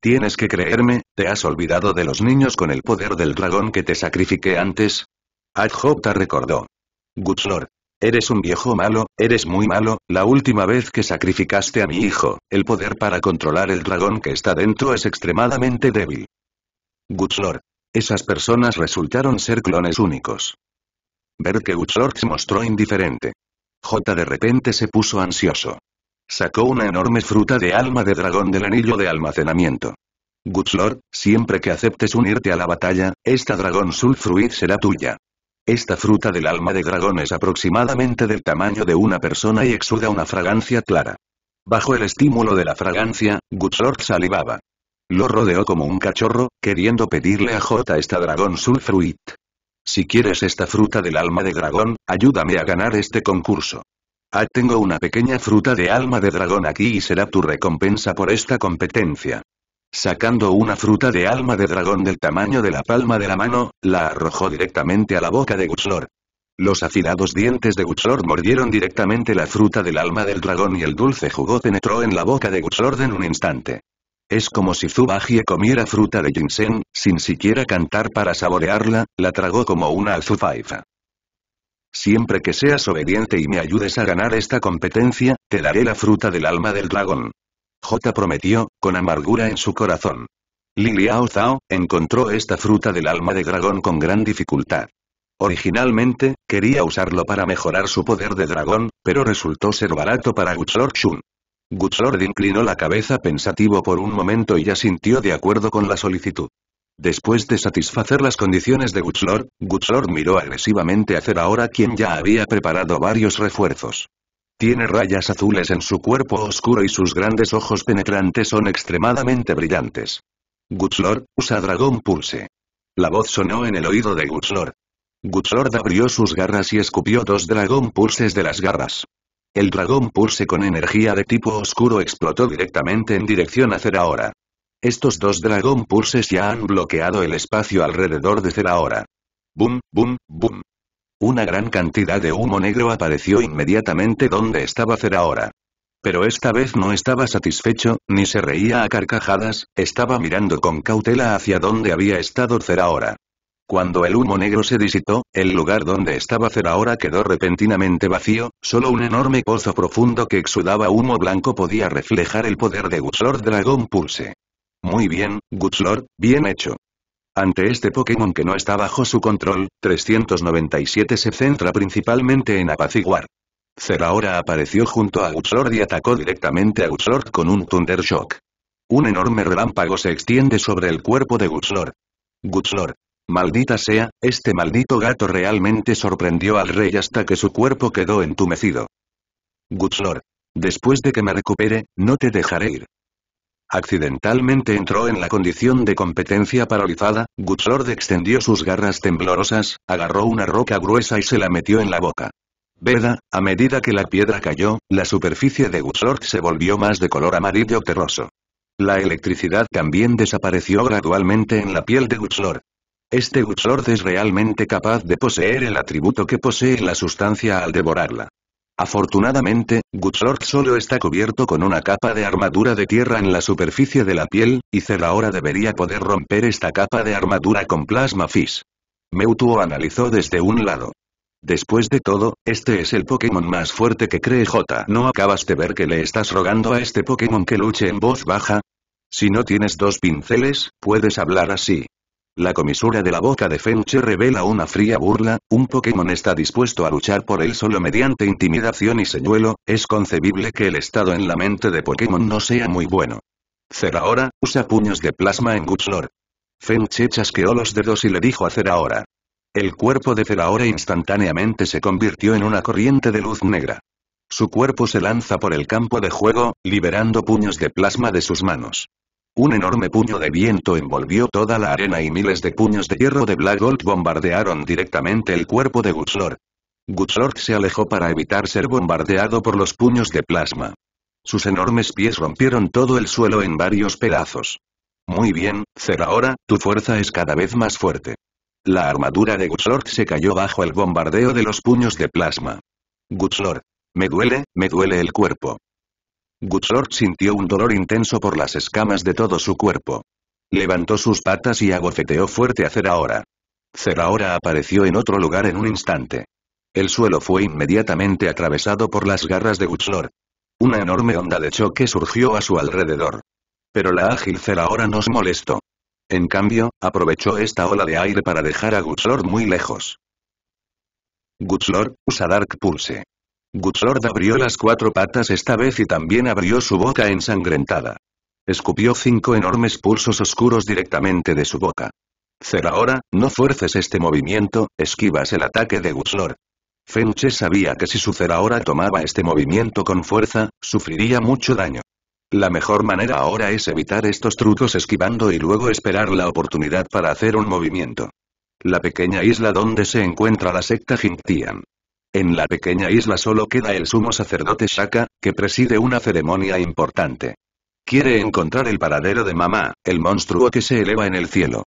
Tienes que creerme, ¿te has olvidado de los niños con el poder del dragón que te sacrifiqué antes? Adjota recordó. Gutzlor, Eres un viejo malo, eres muy malo, la última vez que sacrificaste a mi hijo, el poder para controlar el dragón que está dentro es extremadamente débil. Gutzlord. Esas personas resultaron ser clones únicos. Ver que Gutzlord se mostró indiferente. J de repente se puso ansioso. Sacó una enorme fruta de alma de dragón del anillo de almacenamiento. Gutzlord, siempre que aceptes unirte a la batalla, esta dragón Sulfruit será tuya. Esta fruta del alma de dragón es aproximadamente del tamaño de una persona y exuda una fragancia clara. Bajo el estímulo de la fragancia, Gutzlord salivaba. Lo rodeó como un cachorro, queriendo pedirle a J esta dragón sulfruit. Si quieres esta fruta del alma de dragón, ayúdame a ganar este concurso. Ah, tengo una pequeña fruta de alma de dragón aquí y será tu recompensa por esta competencia. Sacando una fruta de alma de dragón del tamaño de la palma de la mano, la arrojó directamente a la boca de Gutzlord. Los afilados dientes de Gutslord mordieron directamente la fruta del alma del dragón y el dulce jugo penetró en la boca de Gutzlord en un instante. Es como si Zubagie comiera fruta de ginseng, sin siquiera cantar para saborearla, la tragó como una azufaifa Siempre que seas obediente y me ayudes a ganar esta competencia, te daré la fruta del alma del dragón. J prometió, con amargura en su corazón. Liliao Zhao, encontró esta fruta del alma de dragón con gran dificultad. Originalmente, quería usarlo para mejorar su poder de dragón, pero resultó ser barato para Gutslord Shun. Gutslord inclinó la cabeza pensativo por un momento y ya sintió de acuerdo con la solicitud. Después de satisfacer las condiciones de Gutslord, Gutslord miró agresivamente a ahora quien ya había preparado varios refuerzos. Tiene rayas azules en su cuerpo oscuro y sus grandes ojos penetrantes son extremadamente brillantes. Gutzlord, usa dragón Pulse. La voz sonó en el oído de Gutzlord. Gutzlord abrió sus garras y escupió dos dragón Pulses de las garras. El dragón Pulse con energía de tipo oscuro explotó directamente en dirección a Zerahora. Estos dos dragón Pulses ya han bloqueado el espacio alrededor de Zerahora. Boom, boom, boom. Una gran cantidad de humo negro apareció inmediatamente donde estaba Zerahora. Pero esta vez no estaba satisfecho, ni se reía a carcajadas, estaba mirando con cautela hacia donde había estado Zerahora. Cuando el humo negro se disitó, el lugar donde estaba Zerahora quedó repentinamente vacío, solo un enorme pozo profundo que exudaba humo blanco podía reflejar el poder de Gutslord Dragon Pulse. Muy bien, Gutslord, bien hecho. Ante este Pokémon que no está bajo su control, 397 se centra principalmente en apaciguar. Zeraora apareció junto a Uxlord y atacó directamente a Uxlord con un Thunder Shock. Un enorme relámpago se extiende sobre el cuerpo de Gutslord. Gutzlor. Maldita sea, este maldito gato realmente sorprendió al rey hasta que su cuerpo quedó entumecido. Gutzlor. Después de que me recupere, no te dejaré ir. Accidentalmente entró en la condición de competencia paralizada, Gutslord extendió sus garras temblorosas, agarró una roca gruesa y se la metió en la boca. Veda, a medida que la piedra cayó, la superficie de Gutslord se volvió más de color amarillo terroso. La electricidad también desapareció gradualmente en la piel de Gutslord. Este Gutslord es realmente capaz de poseer el atributo que posee la sustancia al devorarla. Afortunadamente, Gutslord solo está cubierto con una capa de armadura de tierra en la superficie de la piel, y Zer ahora debería poder romper esta capa de armadura con Plasma Fizz. Mewtwo analizó desde un lado. Después de todo, este es el Pokémon más fuerte que cree J. ¿No acabas de ver que le estás rogando a este Pokémon que luche en voz baja? Si no tienes dos pinceles, puedes hablar así. La comisura de la boca de Fenche revela una fría burla, un Pokémon está dispuesto a luchar por él solo mediante intimidación y señuelo, es concebible que el estado en la mente de Pokémon no sea muy bueno. Zeraora, usa puños de plasma en Gutslord. Fenche chasqueó los dedos y le dijo a Zeraora. El cuerpo de Zeraora instantáneamente se convirtió en una corriente de luz negra. Su cuerpo se lanza por el campo de juego, liberando puños de plasma de sus manos. Un enorme puño de viento envolvió toda la arena y miles de puños de hierro de Black Gold bombardearon directamente el cuerpo de Gutzlord. Gutzlord se alejó para evitar ser bombardeado por los puños de plasma. Sus enormes pies rompieron todo el suelo en varios pedazos. Muy bien, Zer ahora, tu fuerza es cada vez más fuerte. La armadura de Gutzlord se cayó bajo el bombardeo de los puños de plasma. Gutzlord. Me duele, me duele el cuerpo. Gutslord sintió un dolor intenso por las escamas de todo su cuerpo. Levantó sus patas y agofeteó fuerte a Zerahora. Zerahora apareció en otro lugar en un instante. El suelo fue inmediatamente atravesado por las garras de Gutslord. Una enorme onda de choque surgió a su alrededor. Pero la ágil no nos molestó. En cambio, aprovechó esta ola de aire para dejar a Gutslord muy lejos. Gutslord, usa Dark Pulse. Gutslord abrió las cuatro patas esta vez y también abrió su boca ensangrentada. Escupió cinco enormes pulsos oscuros directamente de su boca. Cer no fuerces este movimiento, esquivas el ataque de Gutslord. Fenche sabía que si su Cer tomaba este movimiento con fuerza, sufriría mucho daño. La mejor manera ahora es evitar estos trucos esquivando y luego esperar la oportunidad para hacer un movimiento. La pequeña isla donde se encuentra la secta Jintian. En la pequeña isla solo queda el sumo sacerdote Shaka, que preside una ceremonia importante. Quiere encontrar el paradero de Mamá, el monstruo que se eleva en el cielo.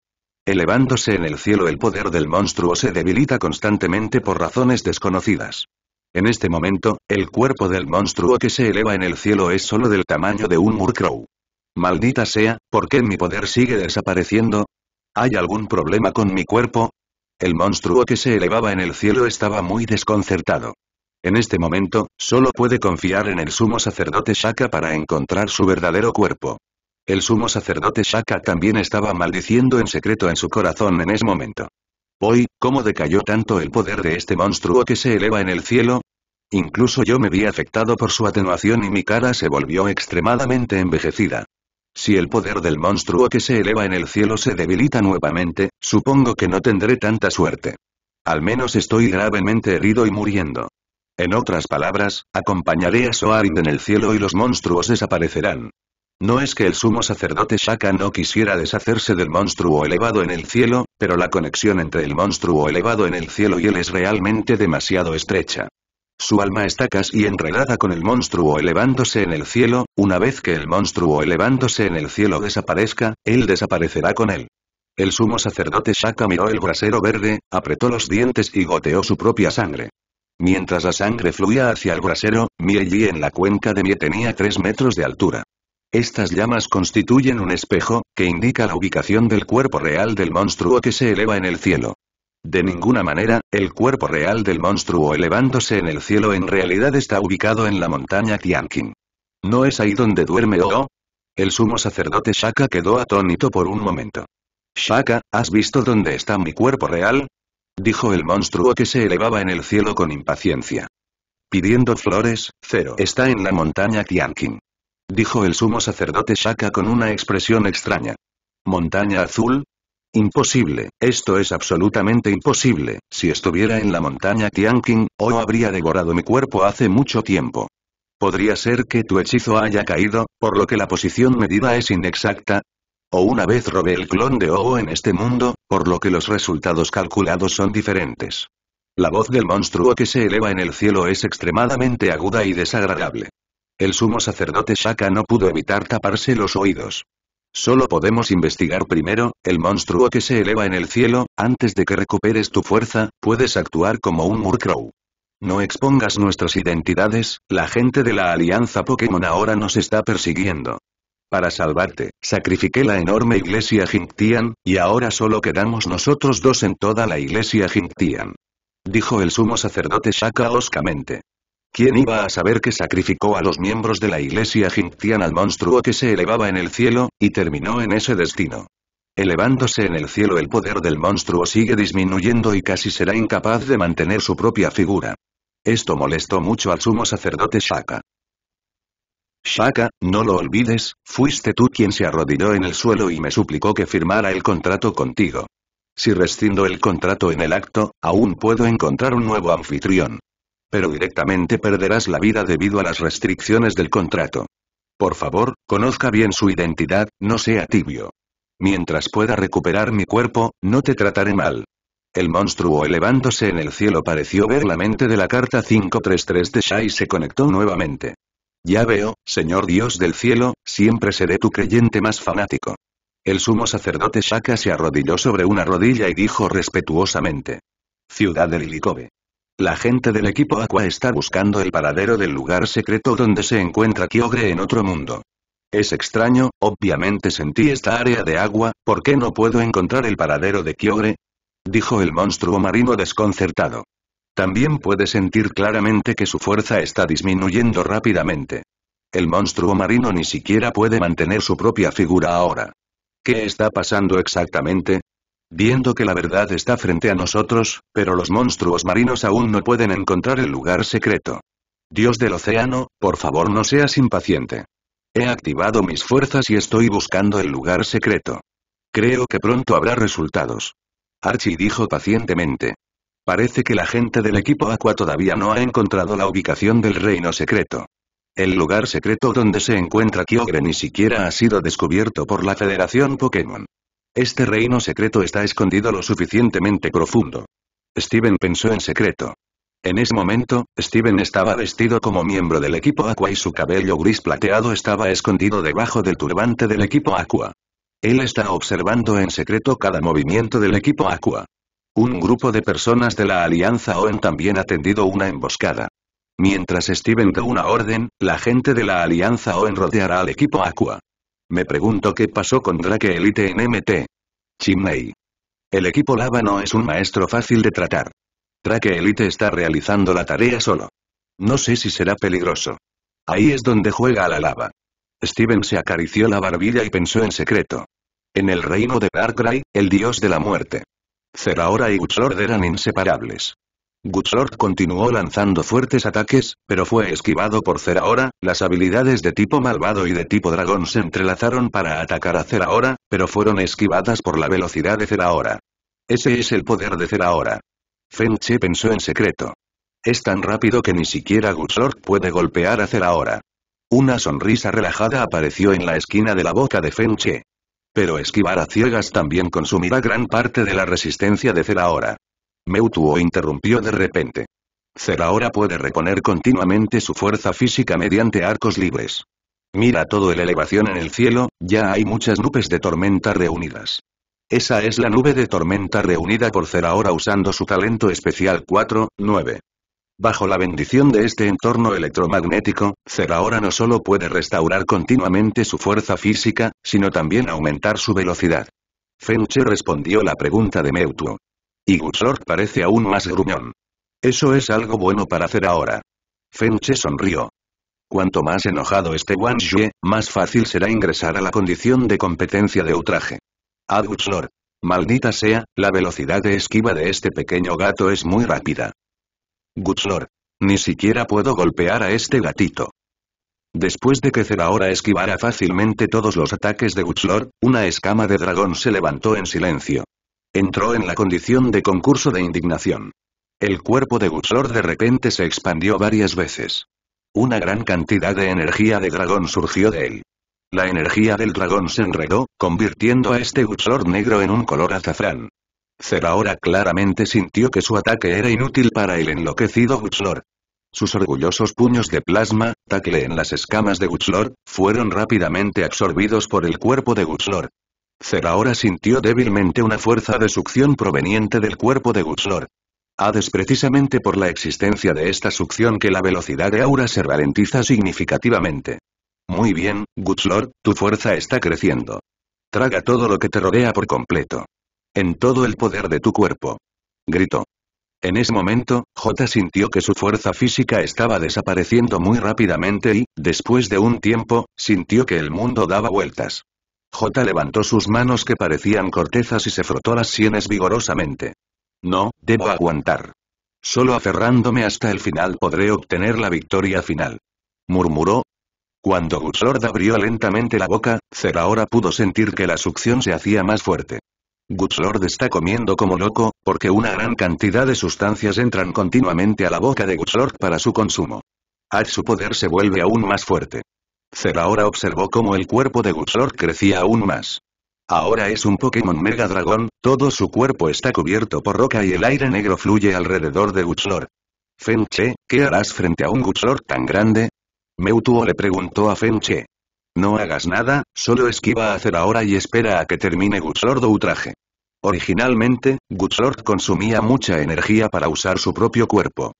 Elevándose en el cielo el poder del monstruo se debilita constantemente por razones desconocidas. En este momento, el cuerpo del monstruo que se eleva en el cielo es solo del tamaño de un Murkrow. Maldita sea, ¿por qué mi poder sigue desapareciendo? ¿Hay algún problema con mi cuerpo? El monstruo que se elevaba en el cielo estaba muy desconcertado. En este momento, solo puede confiar en el sumo sacerdote Shaka para encontrar su verdadero cuerpo. El sumo sacerdote Shaka también estaba maldiciendo en secreto en su corazón en ese momento. Hoy, ¿cómo decayó tanto el poder de este monstruo que se eleva en el cielo? Incluso yo me vi afectado por su atenuación y mi cara se volvió extremadamente envejecida. Si el poder del monstruo que se eleva en el cielo se debilita nuevamente, supongo que no tendré tanta suerte. Al menos estoy gravemente herido y muriendo. En otras palabras, acompañaré a Soarin en el cielo y los monstruos desaparecerán. No es que el sumo sacerdote Shaka no quisiera deshacerse del monstruo elevado en el cielo, pero la conexión entre el monstruo elevado en el cielo y él es realmente demasiado estrecha. Su alma está casi enredada con el monstruo elevándose en el cielo, una vez que el monstruo elevándose en el cielo desaparezca, él desaparecerá con él. El sumo sacerdote Shaka miró el brasero verde, apretó los dientes y goteó su propia sangre. Mientras la sangre fluía hacia el brasero, y en la cuenca de Mie tenía tres metros de altura. Estas llamas constituyen un espejo, que indica la ubicación del cuerpo real del monstruo que se eleva en el cielo. De ninguna manera, el cuerpo real del monstruo elevándose en el cielo en realidad está ubicado en la montaña Tiankin. ¿No es ahí donde duerme O. El sumo sacerdote Shaka quedó atónito por un momento. Shaka, ¿has visto dónde está mi cuerpo real? Dijo el monstruo que se elevaba en el cielo con impaciencia. Pidiendo flores, cero. Está en la montaña Tiankin». Dijo el sumo sacerdote Shaka con una expresión extraña. ¿Montaña azul? Imposible, esto es absolutamente imposible, si estuviera en la montaña Tianqing, Oo habría devorado mi cuerpo hace mucho tiempo. Podría ser que tu hechizo haya caído, por lo que la posición medida es inexacta. O una vez robé el clon de Oo en este mundo, por lo que los resultados calculados son diferentes. La voz del monstruo que se eleva en el cielo es extremadamente aguda y desagradable. El sumo sacerdote Shaka no pudo evitar taparse los oídos. Solo podemos investigar primero, el monstruo que se eleva en el cielo, antes de que recuperes tu fuerza, puedes actuar como un Murkrow. No expongas nuestras identidades, la gente de la Alianza Pokémon ahora nos está persiguiendo. Para salvarte, sacrifiqué la enorme iglesia Jinktian, y ahora solo quedamos nosotros dos en toda la iglesia Jinktian. Dijo el sumo sacerdote Shaka oscamente. ¿Quién iba a saber que sacrificó a los miembros de la iglesia Jintian al monstruo que se elevaba en el cielo, y terminó en ese destino? Elevándose en el cielo el poder del monstruo sigue disminuyendo y casi será incapaz de mantener su propia figura. Esto molestó mucho al sumo sacerdote Shaka. Shaka, no lo olvides, fuiste tú quien se arrodilló en el suelo y me suplicó que firmara el contrato contigo. Si rescindo el contrato en el acto, aún puedo encontrar un nuevo anfitrión pero directamente perderás la vida debido a las restricciones del contrato. Por favor, conozca bien su identidad, no sea tibio. Mientras pueda recuperar mi cuerpo, no te trataré mal. El monstruo elevándose en el cielo pareció ver la mente de la carta 533 de Shai y se conectó nuevamente. Ya veo, Señor Dios del cielo, siempre seré tu creyente más fanático. El sumo sacerdote Shaka se arrodilló sobre una rodilla y dijo respetuosamente. Ciudad de Lilicobe. La gente del equipo Aqua está buscando el paradero del lugar secreto donde se encuentra Kyogre en otro mundo. Es extraño, obviamente sentí esta área de agua, ¿por qué no puedo encontrar el paradero de Kyogre? Dijo el monstruo marino desconcertado. También puede sentir claramente que su fuerza está disminuyendo rápidamente. El monstruo marino ni siquiera puede mantener su propia figura ahora. ¿Qué está pasando exactamente? viendo que la verdad está frente a nosotros, pero los monstruos marinos aún no pueden encontrar el lugar secreto. Dios del océano, por favor no seas impaciente. He activado mis fuerzas y estoy buscando el lugar secreto. Creo que pronto habrá resultados. Archie dijo pacientemente. Parece que la gente del equipo Aqua todavía no ha encontrado la ubicación del reino secreto. El lugar secreto donde se encuentra Kyogre ni siquiera ha sido descubierto por la Federación Pokémon. Este reino secreto está escondido lo suficientemente profundo. Steven pensó en secreto. En ese momento, Steven estaba vestido como miembro del equipo Aqua y su cabello gris plateado estaba escondido debajo del turbante del equipo Aqua. Él está observando en secreto cada movimiento del equipo Aqua. Un grupo de personas de la Alianza Owen también ha tendido una emboscada. Mientras Steven da una orden, la gente de la Alianza Owen rodeará al equipo Aqua. Me pregunto qué pasó con Drake Elite en MT. Chimney. El equipo Lava no es un maestro fácil de tratar. Drake Elite está realizando la tarea solo. No sé si será peligroso. Ahí es donde juega a la lava. Steven se acarició la barbilla y pensó en secreto. En el reino de Darkrai, el dios de la muerte. Zeraora y Uchlord eran inseparables. Gutsort continuó lanzando fuertes ataques, pero fue esquivado por Zerahora, las habilidades de tipo malvado y de tipo dragón se entrelazaron para atacar a Zerahora, pero fueron esquivadas por la velocidad de Zerahora. Ese es el poder de Zerahora. Fenche pensó en secreto. Es tan rápido que ni siquiera Gutsort puede golpear a Zerahora. Una sonrisa relajada apareció en la esquina de la boca de Fenche. Pero esquivar a ciegas también consumirá gran parte de la resistencia de Zerahora. Meutuo interrumpió de repente. Zer puede reponer continuamente su fuerza física mediante arcos libres. Mira todo el elevación en el cielo, ya hay muchas nubes de tormenta reunidas. Esa es la nube de tormenta reunida por Zer usando su talento especial 4-9. Bajo la bendición de este entorno electromagnético, Zer no solo puede restaurar continuamente su fuerza física, sino también aumentar su velocidad. Fenuche respondió la pregunta de Meutuo. Y Gutslord parece aún más gruñón. Eso es algo bueno para hacer ahora. Fenche sonrió. Cuanto más enojado esté Wang más fácil será ingresar a la condición de competencia de ultraje. Ad Maldita sea, la velocidad de esquiva de este pequeño gato es muy rápida. Gutslord, Ni siquiera puedo golpear a este gatito. Después de que Zeraora esquivara fácilmente todos los ataques de Gutslord, una escama de dragón se levantó en silencio. Entró en la condición de concurso de indignación. El cuerpo de Gutslor de repente se expandió varias veces. Una gran cantidad de energía de dragón surgió de él. La energía del dragón se enredó, convirtiendo a este Gutslor negro en un color azafrán. Zerahora claramente sintió que su ataque era inútil para el enloquecido Gutslor. Sus orgullosos puños de plasma, tacle en las escamas de Gutzlord, fueron rápidamente absorbidos por el cuerpo de Gutsor. Zer ahora sintió débilmente una fuerza de succión proveniente del cuerpo de Guslor. Hades precisamente por la existencia de esta succión que la velocidad de aura se ralentiza significativamente. Muy bien, Gutzlord, tu fuerza está creciendo. Traga todo lo que te rodea por completo. En todo el poder de tu cuerpo. Gritó. En ese momento, J sintió que su fuerza física estaba desapareciendo muy rápidamente y, después de un tiempo, sintió que el mundo daba vueltas. J levantó sus manos que parecían cortezas y se frotó las sienes vigorosamente. No, debo aguantar. Solo aferrándome hasta el final podré obtener la victoria final. Murmuró. Cuando Gutslord abrió lentamente la boca, Zer ahora pudo sentir que la succión se hacía más fuerte. «Gutslord está comiendo como loco, porque una gran cantidad de sustancias entran continuamente a la boca de Gutslord para su consumo. Haz su poder se vuelve aún más fuerte. Zeraora observó cómo el cuerpo de Gutslord crecía aún más. Ahora es un Pokémon Mega Dragón, todo su cuerpo está cubierto por roca y el aire negro fluye alrededor de Gutzlord. Fenche, ¿qué harás frente a un Gutslord tan grande? Meutuo le preguntó a Fenche. No hagas nada, solo esquiva a ahora y espera a que termine Gutslord de ultraje. Originalmente, Gutzlord consumía mucha energía para usar su propio cuerpo.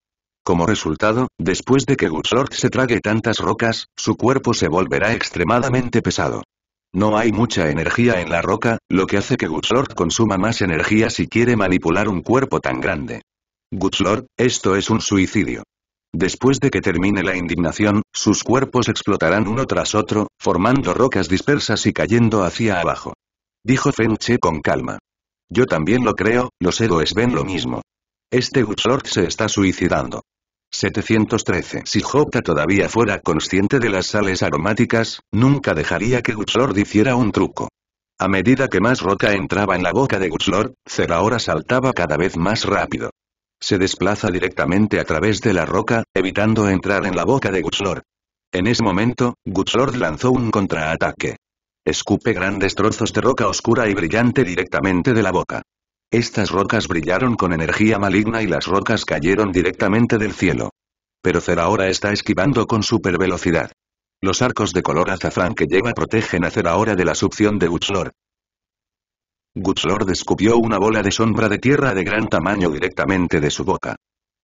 Como resultado, después de que Gutslord se trague tantas rocas, su cuerpo se volverá extremadamente pesado. No hay mucha energía en la roca, lo que hace que Gutslord consuma más energía si quiere manipular un cuerpo tan grande. Gutslord, esto es un suicidio. Después de que termine la indignación, sus cuerpos explotarán uno tras otro, formando rocas dispersas y cayendo hacia abajo. Dijo Fenche con calma. Yo también lo creo, los héroes ven lo mismo. Este Gutslord se está suicidando. 713 Si J todavía fuera consciente de las sales aromáticas, nunca dejaría que Gutslord hiciera un truco. A medida que más roca entraba en la boca de Gutslord, Zeraora saltaba cada vez más rápido. Se desplaza directamente a través de la roca, evitando entrar en la boca de Gutslord. En ese momento, Gutslord lanzó un contraataque. Escupe grandes trozos de roca oscura y brillante directamente de la boca. Estas rocas brillaron con energía maligna y las rocas cayeron directamente del cielo. Pero Zerahora está esquivando con supervelocidad. Los arcos de color azafrán que lleva protegen a Zerahora de la succión de Gutslor. Gutslor descubrió una bola de sombra de tierra de gran tamaño directamente de su boca.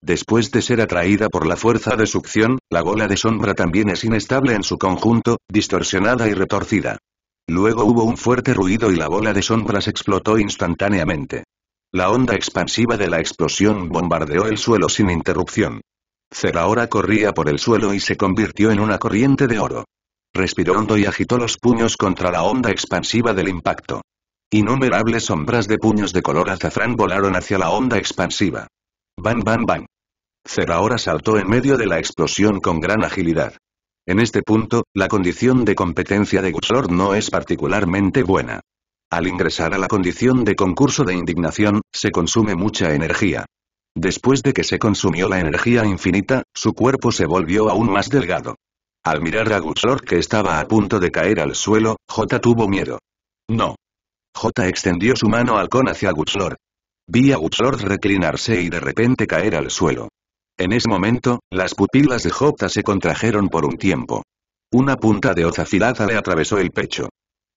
Después de ser atraída por la fuerza de succión, la bola de sombra también es inestable en su conjunto, distorsionada y retorcida. Luego hubo un fuerte ruido y la bola de sombras explotó instantáneamente. La onda expansiva de la explosión bombardeó el suelo sin interrupción. zeraora corría por el suelo y se convirtió en una corriente de oro. Respiró hondo y agitó los puños contra la onda expansiva del impacto. Innumerables sombras de puños de color azafrán volaron hacia la onda expansiva. Bam bam bam. zeraora saltó en medio de la explosión con gran agilidad. En este punto, la condición de competencia de Guslord no es particularmente buena. Al ingresar a la condición de concurso de indignación, se consume mucha energía. Después de que se consumió la energía infinita, su cuerpo se volvió aún más delgado. Al mirar a Guchlor que estaba a punto de caer al suelo, J tuvo miedo. No. J extendió su mano con hacia Guchlor. Vi a Guchlor reclinarse y de repente caer al suelo. En ese momento, las pupilas de J se contrajeron por un tiempo. Una punta de hoza filaza le atravesó el pecho.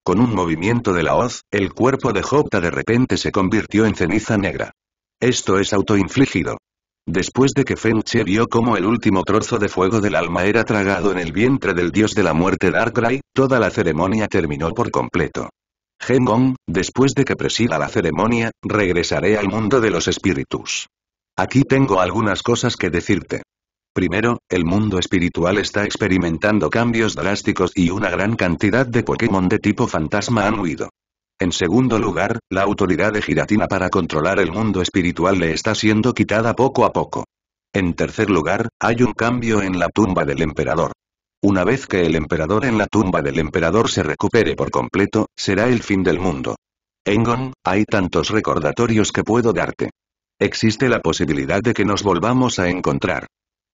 Con un movimiento de la hoz, el cuerpo de Jota de repente se convirtió en ceniza negra. Esto es autoinfligido. Después de que Fenche vio cómo el último trozo de fuego del alma era tragado en el vientre del dios de la muerte Darkrai, toda la ceremonia terminó por completo. Gengong, después de que presida la ceremonia, regresaré al mundo de los espíritus. Aquí tengo algunas cosas que decirte. Primero, el mundo espiritual está experimentando cambios drásticos y una gran cantidad de Pokémon de tipo fantasma han huido. En segundo lugar, la autoridad de Giratina para controlar el mundo espiritual le está siendo quitada poco a poco. En tercer lugar, hay un cambio en la tumba del emperador. Una vez que el emperador en la tumba del emperador se recupere por completo, será el fin del mundo. Engon, hay tantos recordatorios que puedo darte. Existe la posibilidad de que nos volvamos a encontrar.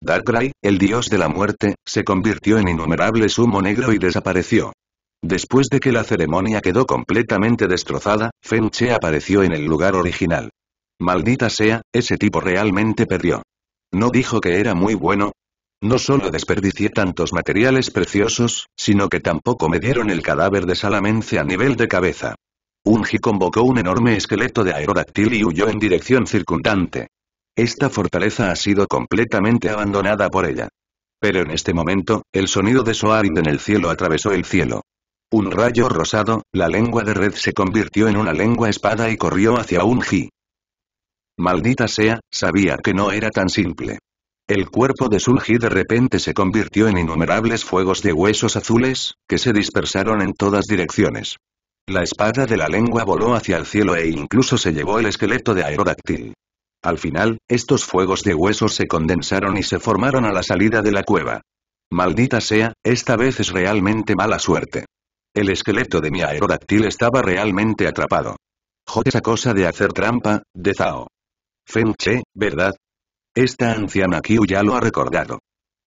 Darkrai, el dios de la muerte, se convirtió en innumerable sumo negro y desapareció. Después de que la ceremonia quedó completamente destrozada, Fenche apareció en el lugar original. Maldita sea, ese tipo realmente perdió. ¿No dijo que era muy bueno? No solo desperdicié tantos materiales preciosos, sino que tampoco me dieron el cadáver de Salamence a nivel de cabeza. Unji convocó un enorme esqueleto de aerodactil y huyó en dirección circundante. Esta fortaleza ha sido completamente abandonada por ella. Pero en este momento, el sonido de Soarin en el cielo atravesó el cielo. Un rayo rosado, la lengua de red se convirtió en una lengua espada y corrió hacia Ji. Maldita sea, sabía que no era tan simple. El cuerpo de Sunji de repente se convirtió en innumerables fuegos de huesos azules, que se dispersaron en todas direcciones. La espada de la lengua voló hacia el cielo e incluso se llevó el esqueleto de Aerodáctil. Al final, estos fuegos de huesos se condensaron y se formaron a la salida de la cueva. Maldita sea, esta vez es realmente mala suerte. El esqueleto de mi aerodáctil estaba realmente atrapado. Joder esa cosa de hacer trampa, de Zao. Fenche, ¿verdad? Esta anciana Kyu ya lo ha recordado.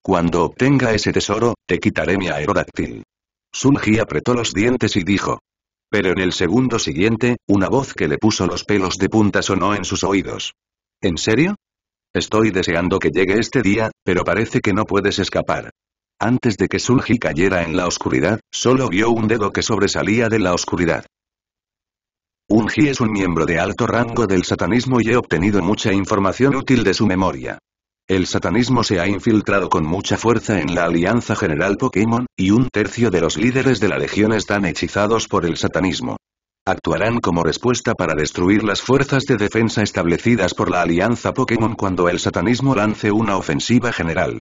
Cuando obtenga ese tesoro, te quitaré mi aerodáctil. Ji apretó los dientes y dijo. Pero en el segundo siguiente, una voz que le puso los pelos de punta sonó en sus oídos. ¿En serio? Estoy deseando que llegue este día, pero parece que no puedes escapar. Antes de que Sulji cayera en la oscuridad, solo vio un dedo que sobresalía de la oscuridad. Unji es un miembro de alto rango del satanismo y he obtenido mucha información útil de su memoria. El satanismo se ha infiltrado con mucha fuerza en la Alianza General Pokémon, y un tercio de los líderes de la Legión están hechizados por el satanismo actuarán como respuesta para destruir las fuerzas de defensa establecidas por la Alianza Pokémon cuando el satanismo lance una ofensiva general.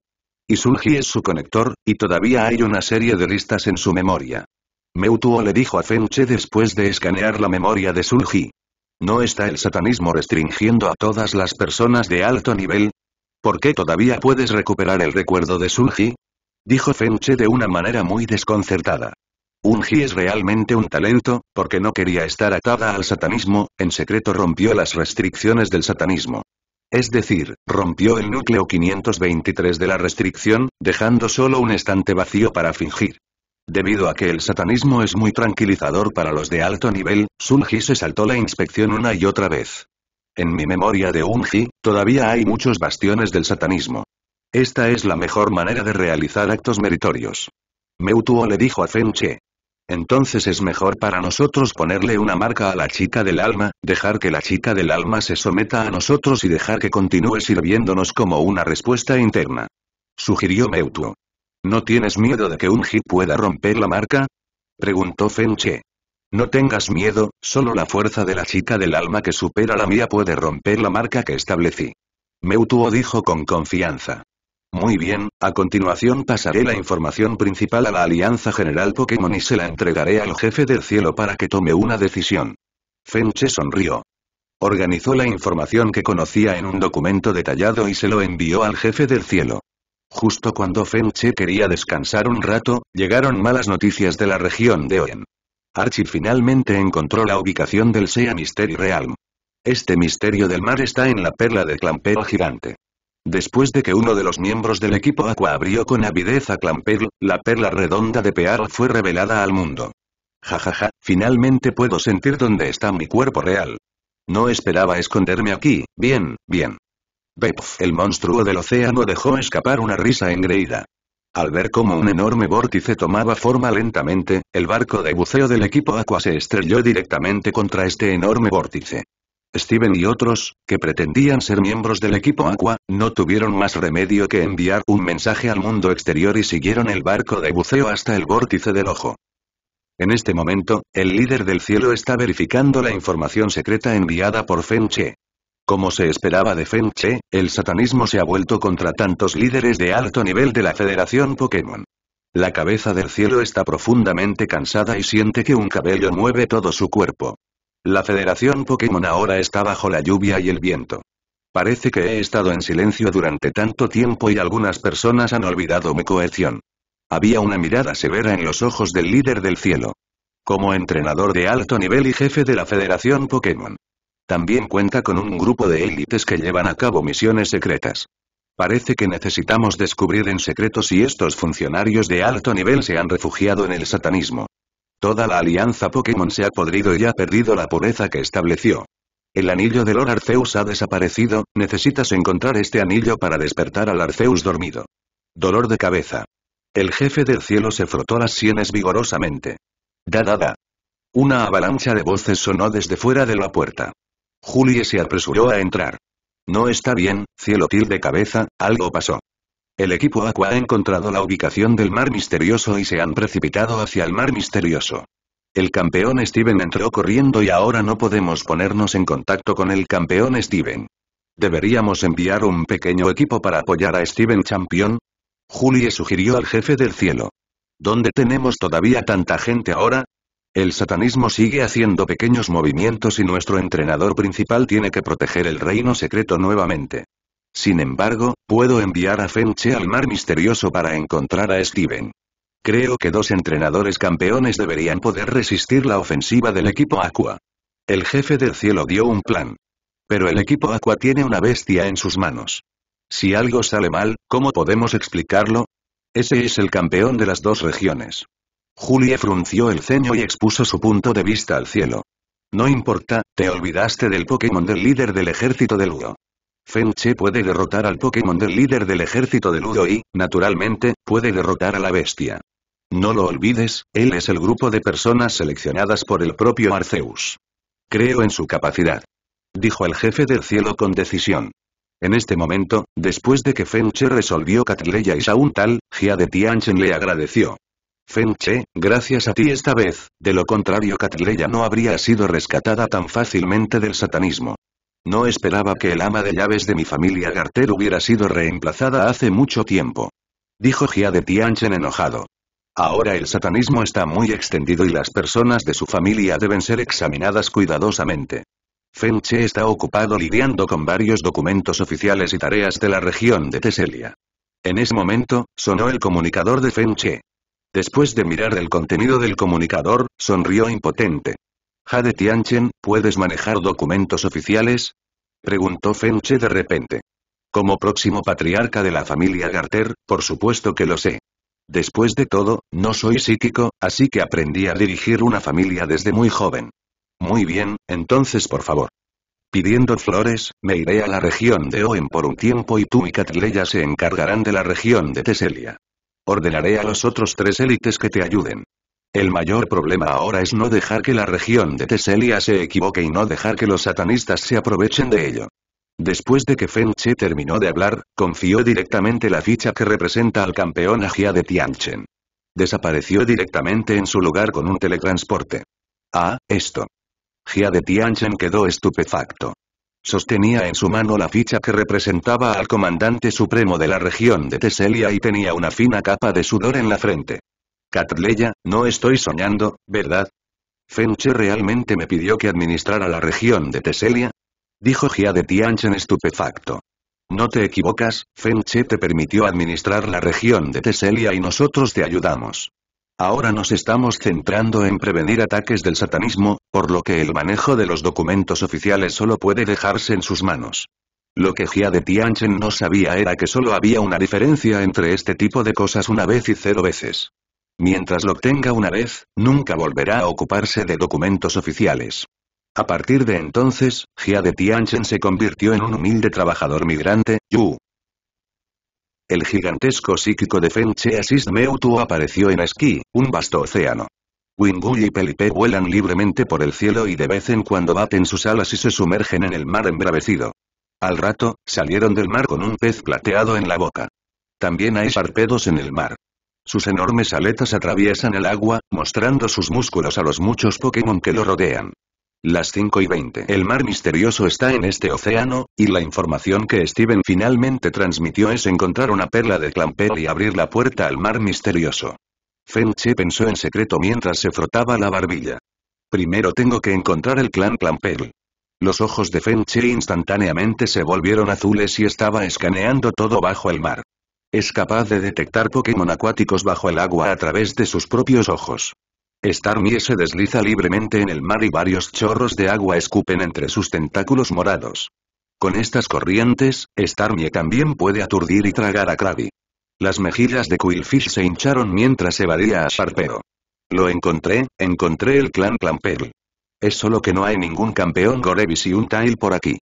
Y Sulji es su conector, y todavía hay una serie de listas en su memoria. Meutuo le dijo a Fenche después de escanear la memoria de Sulji. ¿No está el satanismo restringiendo a todas las personas de alto nivel? ¿Por qué todavía puedes recuperar el recuerdo de Sulji? Dijo Fenche de una manera muy desconcertada. Unji es realmente un talento, porque no quería estar atada al satanismo, en secreto rompió las restricciones del satanismo. Es decir, rompió el núcleo 523 de la restricción, dejando solo un estante vacío para fingir. Debido a que el satanismo es muy tranquilizador para los de alto nivel, Sunji se saltó la inspección una y otra vez. En mi memoria de Unji, todavía hay muchos bastiones del satanismo. Esta es la mejor manera de realizar actos meritorios. Meutuo le dijo a Fenche, entonces es mejor para nosotros ponerle una marca a la chica del alma, dejar que la chica del alma se someta a nosotros y dejar que continúe sirviéndonos como una respuesta interna. Sugirió Meutuo. ¿No tienes miedo de que un hit pueda romper la marca? Preguntó Fenche. No tengas miedo, solo la fuerza de la chica del alma que supera la mía puede romper la marca que establecí. Meutuo dijo con confianza. Muy bien, a continuación pasaré la información principal a la Alianza General Pokémon y se la entregaré al jefe del cielo para que tome una decisión. Fenche sonrió. Organizó la información que conocía en un documento detallado y se lo envió al jefe del cielo. Justo cuando Fenche quería descansar un rato, llegaron malas noticias de la región de Oen. Archie finalmente encontró la ubicación del Sea Mystery Realm. Este misterio del mar está en la perla de clampero gigante. Después de que uno de los miembros del equipo Aqua abrió con avidez a Clamperl, la perla redonda de Pearl fue revelada al mundo. Jajaja, ja, ja, finalmente puedo sentir dónde está mi cuerpo real. No esperaba esconderme aquí, bien, bien. Bepf, el monstruo del océano dejó escapar una risa engreída. Al ver cómo un enorme vórtice tomaba forma lentamente, el barco de buceo del equipo Aqua se estrelló directamente contra este enorme vórtice. Steven y otros, que pretendían ser miembros del equipo Aqua, no tuvieron más remedio que enviar un mensaje al mundo exterior y siguieron el barco de buceo hasta el vórtice del ojo. En este momento, el líder del cielo está verificando la información secreta enviada por Che. Como se esperaba de Che, el satanismo se ha vuelto contra tantos líderes de alto nivel de la Federación Pokémon. La cabeza del cielo está profundamente cansada y siente que un cabello mueve todo su cuerpo. La Federación Pokémon ahora está bajo la lluvia y el viento. Parece que he estado en silencio durante tanto tiempo y algunas personas han olvidado mi coerción. Había una mirada severa en los ojos del líder del cielo. Como entrenador de alto nivel y jefe de la Federación Pokémon. También cuenta con un grupo de élites que llevan a cabo misiones secretas. Parece que necesitamos descubrir en secreto si estos funcionarios de alto nivel se han refugiado en el satanismo. Toda la alianza Pokémon se ha podrido y ha perdido la pureza que estableció. El anillo de Lord Arceus ha desaparecido, necesitas encontrar este anillo para despertar al Arceus dormido. Dolor de cabeza. El jefe del cielo se frotó las sienes vigorosamente. Da da da. Una avalancha de voces sonó desde fuera de la puerta. Julie se apresuró a entrar. No está bien, cielo tilde cabeza, algo pasó. El equipo Aqua ha encontrado la ubicación del mar misterioso y se han precipitado hacia el mar misterioso. El campeón Steven entró corriendo y ahora no podemos ponernos en contacto con el campeón Steven. ¿Deberíamos enviar un pequeño equipo para apoyar a Steven Champion? Julie sugirió al jefe del cielo. ¿Dónde tenemos todavía tanta gente ahora? El satanismo sigue haciendo pequeños movimientos y nuestro entrenador principal tiene que proteger el reino secreto nuevamente. Sin embargo, puedo enviar a Fenche al mar misterioso para encontrar a Steven. Creo que dos entrenadores campeones deberían poder resistir la ofensiva del equipo Aqua. El jefe del cielo dio un plan. Pero el equipo Aqua tiene una bestia en sus manos. Si algo sale mal, ¿cómo podemos explicarlo? Ese es el campeón de las dos regiones. Julie frunció el ceño y expuso su punto de vista al cielo. No importa, te olvidaste del Pokémon del líder del ejército de Ludo. Fenche puede derrotar al Pokémon del líder del ejército de Ludo y, naturalmente, puede derrotar a la bestia. No lo olvides, él es el grupo de personas seleccionadas por el propio Arceus. Creo en su capacidad. Dijo el jefe del cielo con decisión. En este momento, después de que Fenche resolvió Catleya y Sauntal, Jia de Tianchen le agradeció. Fenche, gracias a ti esta vez, de lo contrario Catleya no habría sido rescatada tan fácilmente del satanismo. No esperaba que el ama de llaves de mi familia Garter hubiera sido reemplazada hace mucho tiempo. Dijo Jia de Tianchen enojado. Ahora el satanismo está muy extendido y las personas de su familia deben ser examinadas cuidadosamente. Feng Che está ocupado lidiando con varios documentos oficiales y tareas de la región de Teselia. En ese momento, sonó el comunicador de Feng Che. Después de mirar el contenido del comunicador, sonrió impotente. Jade Tianchen, ¿puedes manejar documentos oficiales? Preguntó Fenche de repente. Como próximo patriarca de la familia Garter, por supuesto que lo sé. Después de todo, no soy psíquico, así que aprendí a dirigir una familia desde muy joven. Muy bien, entonces por favor. Pidiendo flores, me iré a la región de Oen por un tiempo y tú y Catleya se encargarán de la región de Teselia. Ordenaré a los otros tres élites que te ayuden. El mayor problema ahora es no dejar que la región de Teselia se equivoque y no dejar que los satanistas se aprovechen de ello. Después de que Che terminó de hablar, confió directamente la ficha que representa al campeón Gia de Tianchen. Desapareció directamente en su lugar con un teletransporte. Ah, esto. Jia de Tianchen quedó estupefacto. Sostenía en su mano la ficha que representaba al comandante supremo de la región de Teselia y tenía una fina capa de sudor en la frente. Catleya, no estoy soñando, ¿verdad? Fenche realmente me pidió que administrara la región de Teselia. Dijo Gia de Tianchen estupefacto. No te equivocas, Fenche te permitió administrar la región de Teselia y nosotros te ayudamos. Ahora nos estamos centrando en prevenir ataques del satanismo, por lo que el manejo de los documentos oficiales solo puede dejarse en sus manos. Lo que Gia de Tianchen no sabía era que solo había una diferencia entre este tipo de cosas una vez y cero veces. Mientras lo obtenga una vez, nunca volverá a ocuparse de documentos oficiales. A partir de entonces, Jia de Tianchen se convirtió en un humilde trabajador migrante, Yu. El gigantesco psíquico de Feng Che Meutu apareció en Esquí, un vasto océano. Wingui y Pelipe vuelan libremente por el cielo y de vez en cuando baten sus alas y se sumergen en el mar embravecido. Al rato, salieron del mar con un pez plateado en la boca. También hay sarpedos en el mar. Sus enormes aletas atraviesan el agua, mostrando sus músculos a los muchos Pokémon que lo rodean. Las 5 y 20. El mar misterioso está en este océano, y la información que Steven finalmente transmitió es encontrar una perla de Clamperl y abrir la puerta al mar misterioso. Fenche pensó en secreto mientras se frotaba la barbilla. Primero tengo que encontrar el clan Clamperl. Los ojos de Fenche instantáneamente se volvieron azules y estaba escaneando todo bajo el mar. Es capaz de detectar Pokémon acuáticos bajo el agua a través de sus propios ojos. Starmie se desliza libremente en el mar y varios chorros de agua escupen entre sus tentáculos morados. Con estas corrientes, Starmie también puede aturdir y tragar a Krabby. Las mejillas de Quillfish se hincharon mientras evadía a Sharpeo. Lo encontré, encontré el clan Clamperl. Es solo que no hay ningún campeón Gorevis y un Tail por aquí.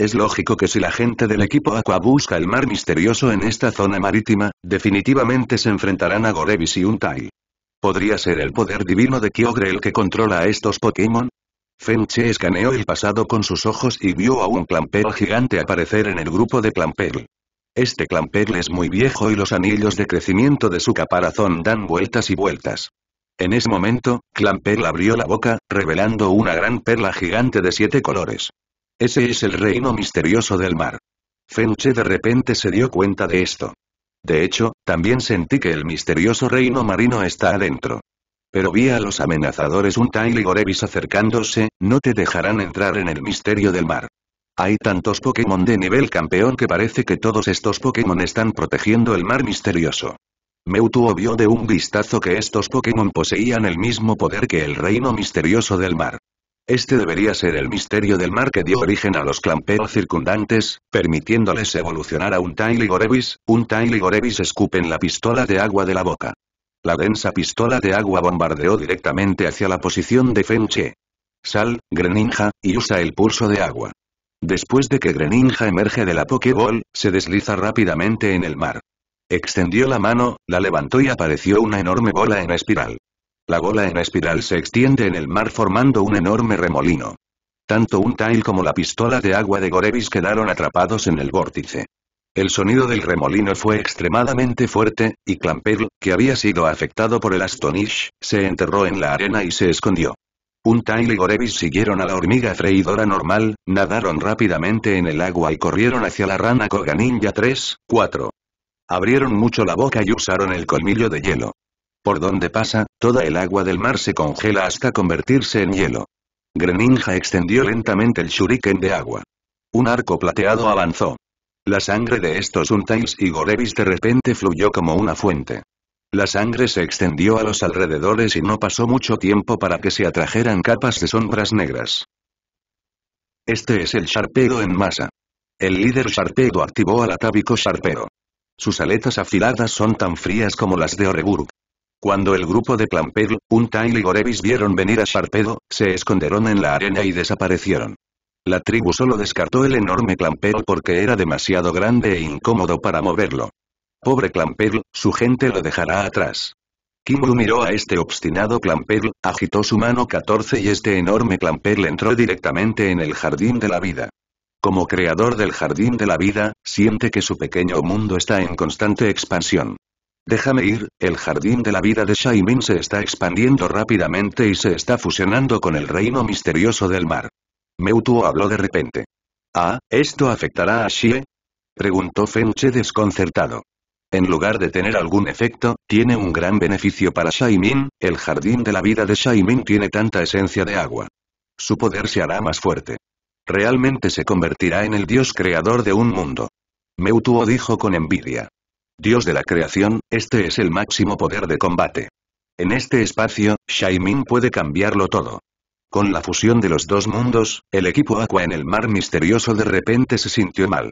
Es lógico que si la gente del equipo Aqua busca el mar misterioso en esta zona marítima, definitivamente se enfrentarán a Gorevis y Tai. ¿Podría ser el poder divino de Kyogre el que controla a estos Pokémon? Fenche escaneó el pasado con sus ojos y vio a un Clamperl gigante aparecer en el grupo de Clamperl. Este Clamperl es muy viejo y los anillos de crecimiento de su caparazón dan vueltas y vueltas. En ese momento, Clamperl abrió la boca, revelando una gran perla gigante de siete colores. Ese es el reino misterioso del mar. Fenche de repente se dio cuenta de esto. De hecho, también sentí que el misterioso reino marino está adentro. Pero vi a los amenazadores Untail y Gorevis acercándose, no te dejarán entrar en el misterio del mar. Hay tantos Pokémon de nivel campeón que parece que todos estos Pokémon están protegiendo el mar misterioso. Mewtwo vio de un vistazo que estos Pokémon poseían el mismo poder que el reino misterioso del mar. Este debería ser el misterio del mar que dio origen a los clampeos circundantes, permitiéndoles evolucionar a un Gorevis, un Gorevis escupen la pistola de agua de la boca. La densa pistola de agua bombardeó directamente hacia la posición de Fenche. Sal, Greninja, y usa el pulso de agua. Después de que Greninja emerge de la Pokéball, se desliza rápidamente en el mar. Extendió la mano, la levantó y apareció una enorme bola en espiral. La bola en espiral se extiende en el mar formando un enorme remolino. Tanto un tail como la pistola de agua de Gorevis quedaron atrapados en el vórtice. El sonido del remolino fue extremadamente fuerte, y Clamperl, que había sido afectado por el Astonish, se enterró en la arena y se escondió. Un tail y Gorevis siguieron a la hormiga freidora normal, nadaron rápidamente en el agua y corrieron hacia la rana Koganinja 3, 4. Abrieron mucho la boca y usaron el colmillo de hielo. Por donde pasa, toda el agua del mar se congela hasta convertirse en hielo. Greninja extendió lentamente el shuriken de agua. Un arco plateado avanzó. La sangre de estos Untails y Gorebis de repente fluyó como una fuente. La sangre se extendió a los alrededores y no pasó mucho tiempo para que se atrajeran capas de sombras negras. Este es el Sharpedo en masa. El líder Sharpedo activó al atávico Sharpedo. Sus aletas afiladas son tan frías como las de oregur cuando el grupo de Clamperl, Untail y Gorevis vieron venir a Sharpedo, se esconderon en la arena y desaparecieron. La tribu solo descartó el enorme Clamperl porque era demasiado grande e incómodo para moverlo. Pobre Clamperl, su gente lo dejará atrás. Kimu miró a este obstinado Clamperl, agitó su mano 14 y este enorme Clamperl entró directamente en el Jardín de la Vida. Como creador del Jardín de la Vida, siente que su pequeño mundo está en constante expansión. Déjame ir, el jardín de la vida de Shaimin se está expandiendo rápidamente y se está fusionando con el reino misterioso del mar. Meutuo habló de repente. Ah, ¿esto afectará a Xie? Preguntó Fenche desconcertado. En lugar de tener algún efecto, tiene un gran beneficio para Shaimin, el jardín de la vida de Shaimin tiene tanta esencia de agua. Su poder se hará más fuerte. Realmente se convertirá en el dios creador de un mundo. Meutuo dijo con envidia. Dios de la creación, este es el máximo poder de combate. En este espacio, Shaimin puede cambiarlo todo. Con la fusión de los dos mundos, el equipo Aqua en el mar misterioso de repente se sintió mal.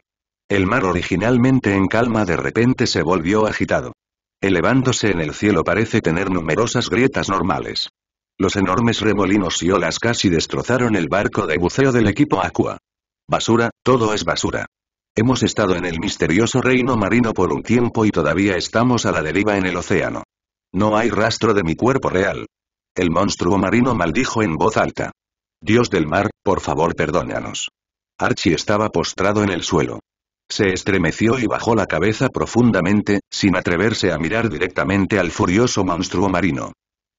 El mar originalmente en calma de repente se volvió agitado. Elevándose en el cielo parece tener numerosas grietas normales. Los enormes remolinos y olas casi destrozaron el barco de buceo del equipo Aqua. Basura, todo es basura. Hemos estado en el misterioso reino marino por un tiempo y todavía estamos a la deriva en el océano. No hay rastro de mi cuerpo real. El monstruo marino maldijo en voz alta. Dios del mar, por favor perdónanos. Archie estaba postrado en el suelo. Se estremeció y bajó la cabeza profundamente, sin atreverse a mirar directamente al furioso monstruo marino.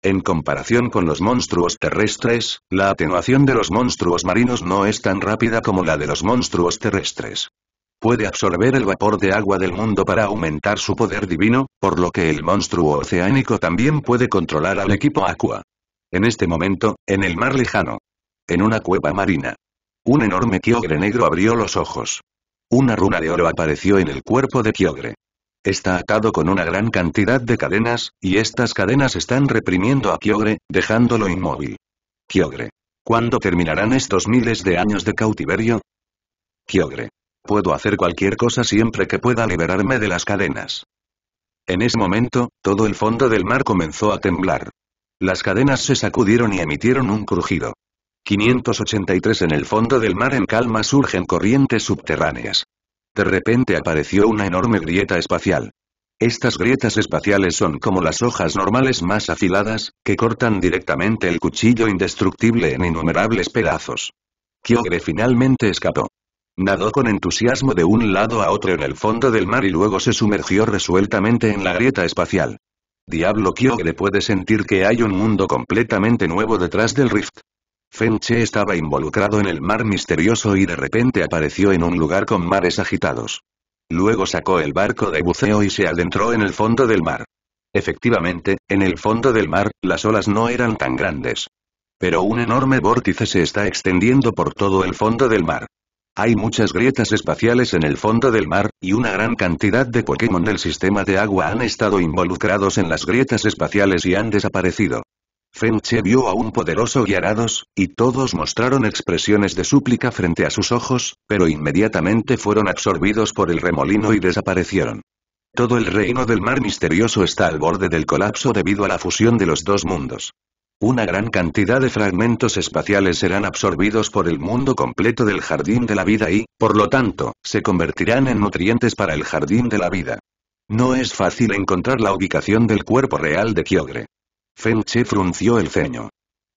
En comparación con los monstruos terrestres, la atenuación de los monstruos marinos no es tan rápida como la de los monstruos terrestres puede absorber el vapor de agua del mundo para aumentar su poder divino, por lo que el monstruo oceánico también puede controlar al equipo Aqua. En este momento, en el mar lejano. En una cueva marina. Un enorme Kyogre negro abrió los ojos. Una runa de oro apareció en el cuerpo de Kyogre. Está atado con una gran cantidad de cadenas, y estas cadenas están reprimiendo a Kyogre, dejándolo inmóvil. Kyogre. ¿Cuándo terminarán estos miles de años de cautiverio? Kyogre. Puedo hacer cualquier cosa siempre que pueda liberarme de las cadenas. En ese momento, todo el fondo del mar comenzó a temblar. Las cadenas se sacudieron y emitieron un crujido. 583 En el fondo del mar en calma surgen corrientes subterráneas. De repente apareció una enorme grieta espacial. Estas grietas espaciales son como las hojas normales más afiladas, que cortan directamente el cuchillo indestructible en innumerables pedazos. Kyogre finalmente escapó. Nadó con entusiasmo de un lado a otro en el fondo del mar y luego se sumergió resueltamente en la grieta espacial. Diablo Kyogre puede sentir que hay un mundo completamente nuevo detrás del rift. Fenche estaba involucrado en el mar misterioso y de repente apareció en un lugar con mares agitados. Luego sacó el barco de buceo y se adentró en el fondo del mar. Efectivamente, en el fondo del mar, las olas no eran tan grandes. Pero un enorme vórtice se está extendiendo por todo el fondo del mar. Hay muchas grietas espaciales en el fondo del mar, y una gran cantidad de Pokémon del sistema de agua han estado involucrados en las grietas espaciales y han desaparecido. Fenche vio a un poderoso Gyarados, y todos mostraron expresiones de súplica frente a sus ojos, pero inmediatamente fueron absorbidos por el remolino y desaparecieron. Todo el reino del mar misterioso está al borde del colapso debido a la fusión de los dos mundos. Una gran cantidad de fragmentos espaciales serán absorbidos por el mundo completo del jardín de la vida y, por lo tanto, se convertirán en nutrientes para el jardín de la vida. No es fácil encontrar la ubicación del cuerpo real de Kyogre. Fen-Che frunció el ceño.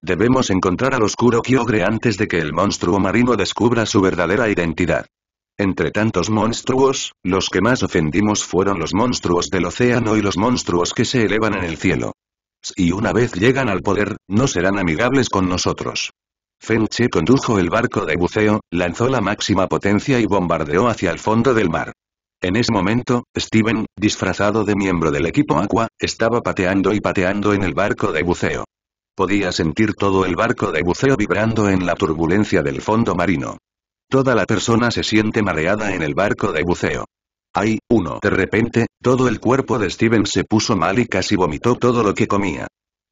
Debemos encontrar al oscuro Kyogre antes de que el monstruo marino descubra su verdadera identidad. Entre tantos monstruos, los que más ofendimos fueron los monstruos del océano y los monstruos que se elevan en el cielo y una vez llegan al poder, no serán amigables con nosotros. Fenche condujo el barco de buceo, lanzó la máxima potencia y bombardeó hacia el fondo del mar. En ese momento, Steven, disfrazado de miembro del equipo Aqua, estaba pateando y pateando en el barco de buceo. Podía sentir todo el barco de buceo vibrando en la turbulencia del fondo marino. Toda la persona se siente mareada en el barco de buceo. ¡Ay, uno! De repente, todo el cuerpo de Steven se puso mal y casi vomitó todo lo que comía.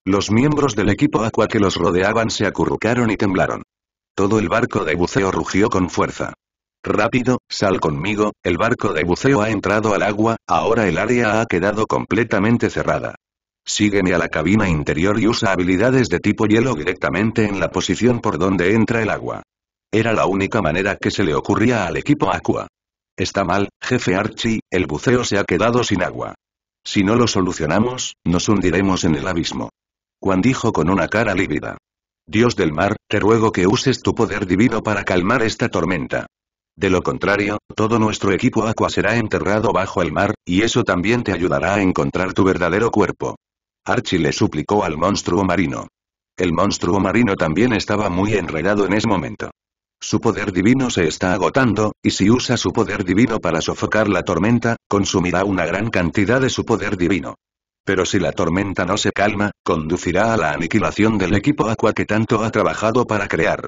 Los miembros del equipo Aqua que los rodeaban se acurrucaron y temblaron. Todo el barco de buceo rugió con fuerza. Rápido, sal conmigo, el barco de buceo ha entrado al agua, ahora el área ha quedado completamente cerrada. Sígueme a la cabina interior y usa habilidades de tipo hielo directamente en la posición por donde entra el agua. Era la única manera que se le ocurría al equipo Aqua. Está mal, jefe Archie, el buceo se ha quedado sin agua. Si no lo solucionamos, nos hundiremos en el abismo. Juan dijo con una cara lívida. Dios del mar, te ruego que uses tu poder divino para calmar esta tormenta. De lo contrario, todo nuestro equipo aqua será enterrado bajo el mar, y eso también te ayudará a encontrar tu verdadero cuerpo. Archie le suplicó al monstruo marino. El monstruo marino también estaba muy enredado en ese momento. Su poder divino se está agotando, y si usa su poder divino para sofocar la tormenta, consumirá una gran cantidad de su poder divino. Pero si la tormenta no se calma, conducirá a la aniquilación del equipo Aqua que tanto ha trabajado para crear.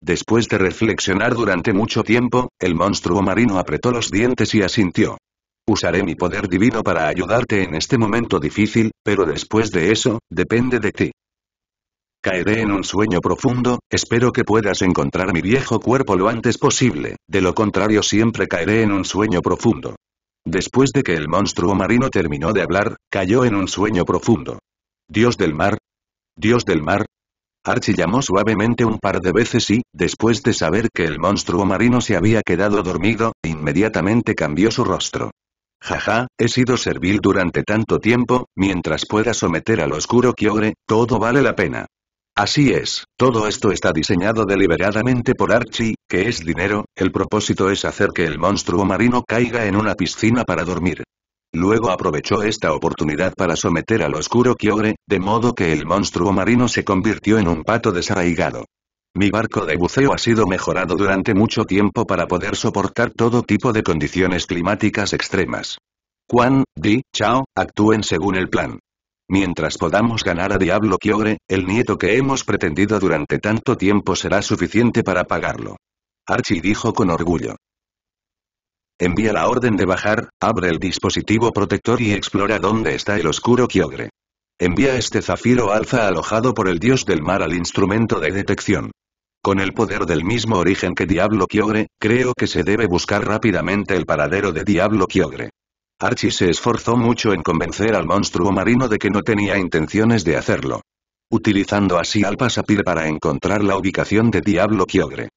Después de reflexionar durante mucho tiempo, el monstruo marino apretó los dientes y asintió. Usaré mi poder divino para ayudarte en este momento difícil, pero después de eso, depende de ti. Caeré en un sueño profundo, espero que puedas encontrar mi viejo cuerpo lo antes posible, de lo contrario siempre caeré en un sueño profundo. Después de que el monstruo marino terminó de hablar, cayó en un sueño profundo. Dios del mar. Dios del mar. Archie llamó suavemente un par de veces y, después de saber que el monstruo marino se había quedado dormido, inmediatamente cambió su rostro. Jaja, he sido servil durante tanto tiempo, mientras pueda someter al oscuro Kyogre, todo vale la pena. Así es, todo esto está diseñado deliberadamente por Archie, que es dinero, el propósito es hacer que el monstruo marino caiga en una piscina para dormir. Luego aprovechó esta oportunidad para someter al oscuro Kyogre, de modo que el monstruo marino se convirtió en un pato desarraigado. Mi barco de buceo ha sido mejorado durante mucho tiempo para poder soportar todo tipo de condiciones climáticas extremas. Quan, Di, Chao, actúen según el plan. Mientras podamos ganar a Diablo Kyogre, el nieto que hemos pretendido durante tanto tiempo será suficiente para pagarlo. Archie dijo con orgullo. Envía la orden de bajar, abre el dispositivo protector y explora dónde está el oscuro Kyogre. Envía este zafiro alza alojado por el dios del mar al instrumento de detección. Con el poder del mismo origen que Diablo Kyogre, creo que se debe buscar rápidamente el paradero de Diablo Kyogre. Archie se esforzó mucho en convencer al monstruo marino de que no tenía intenciones de hacerlo. Utilizando así al pasapir para encontrar la ubicación de Diablo Kyogre.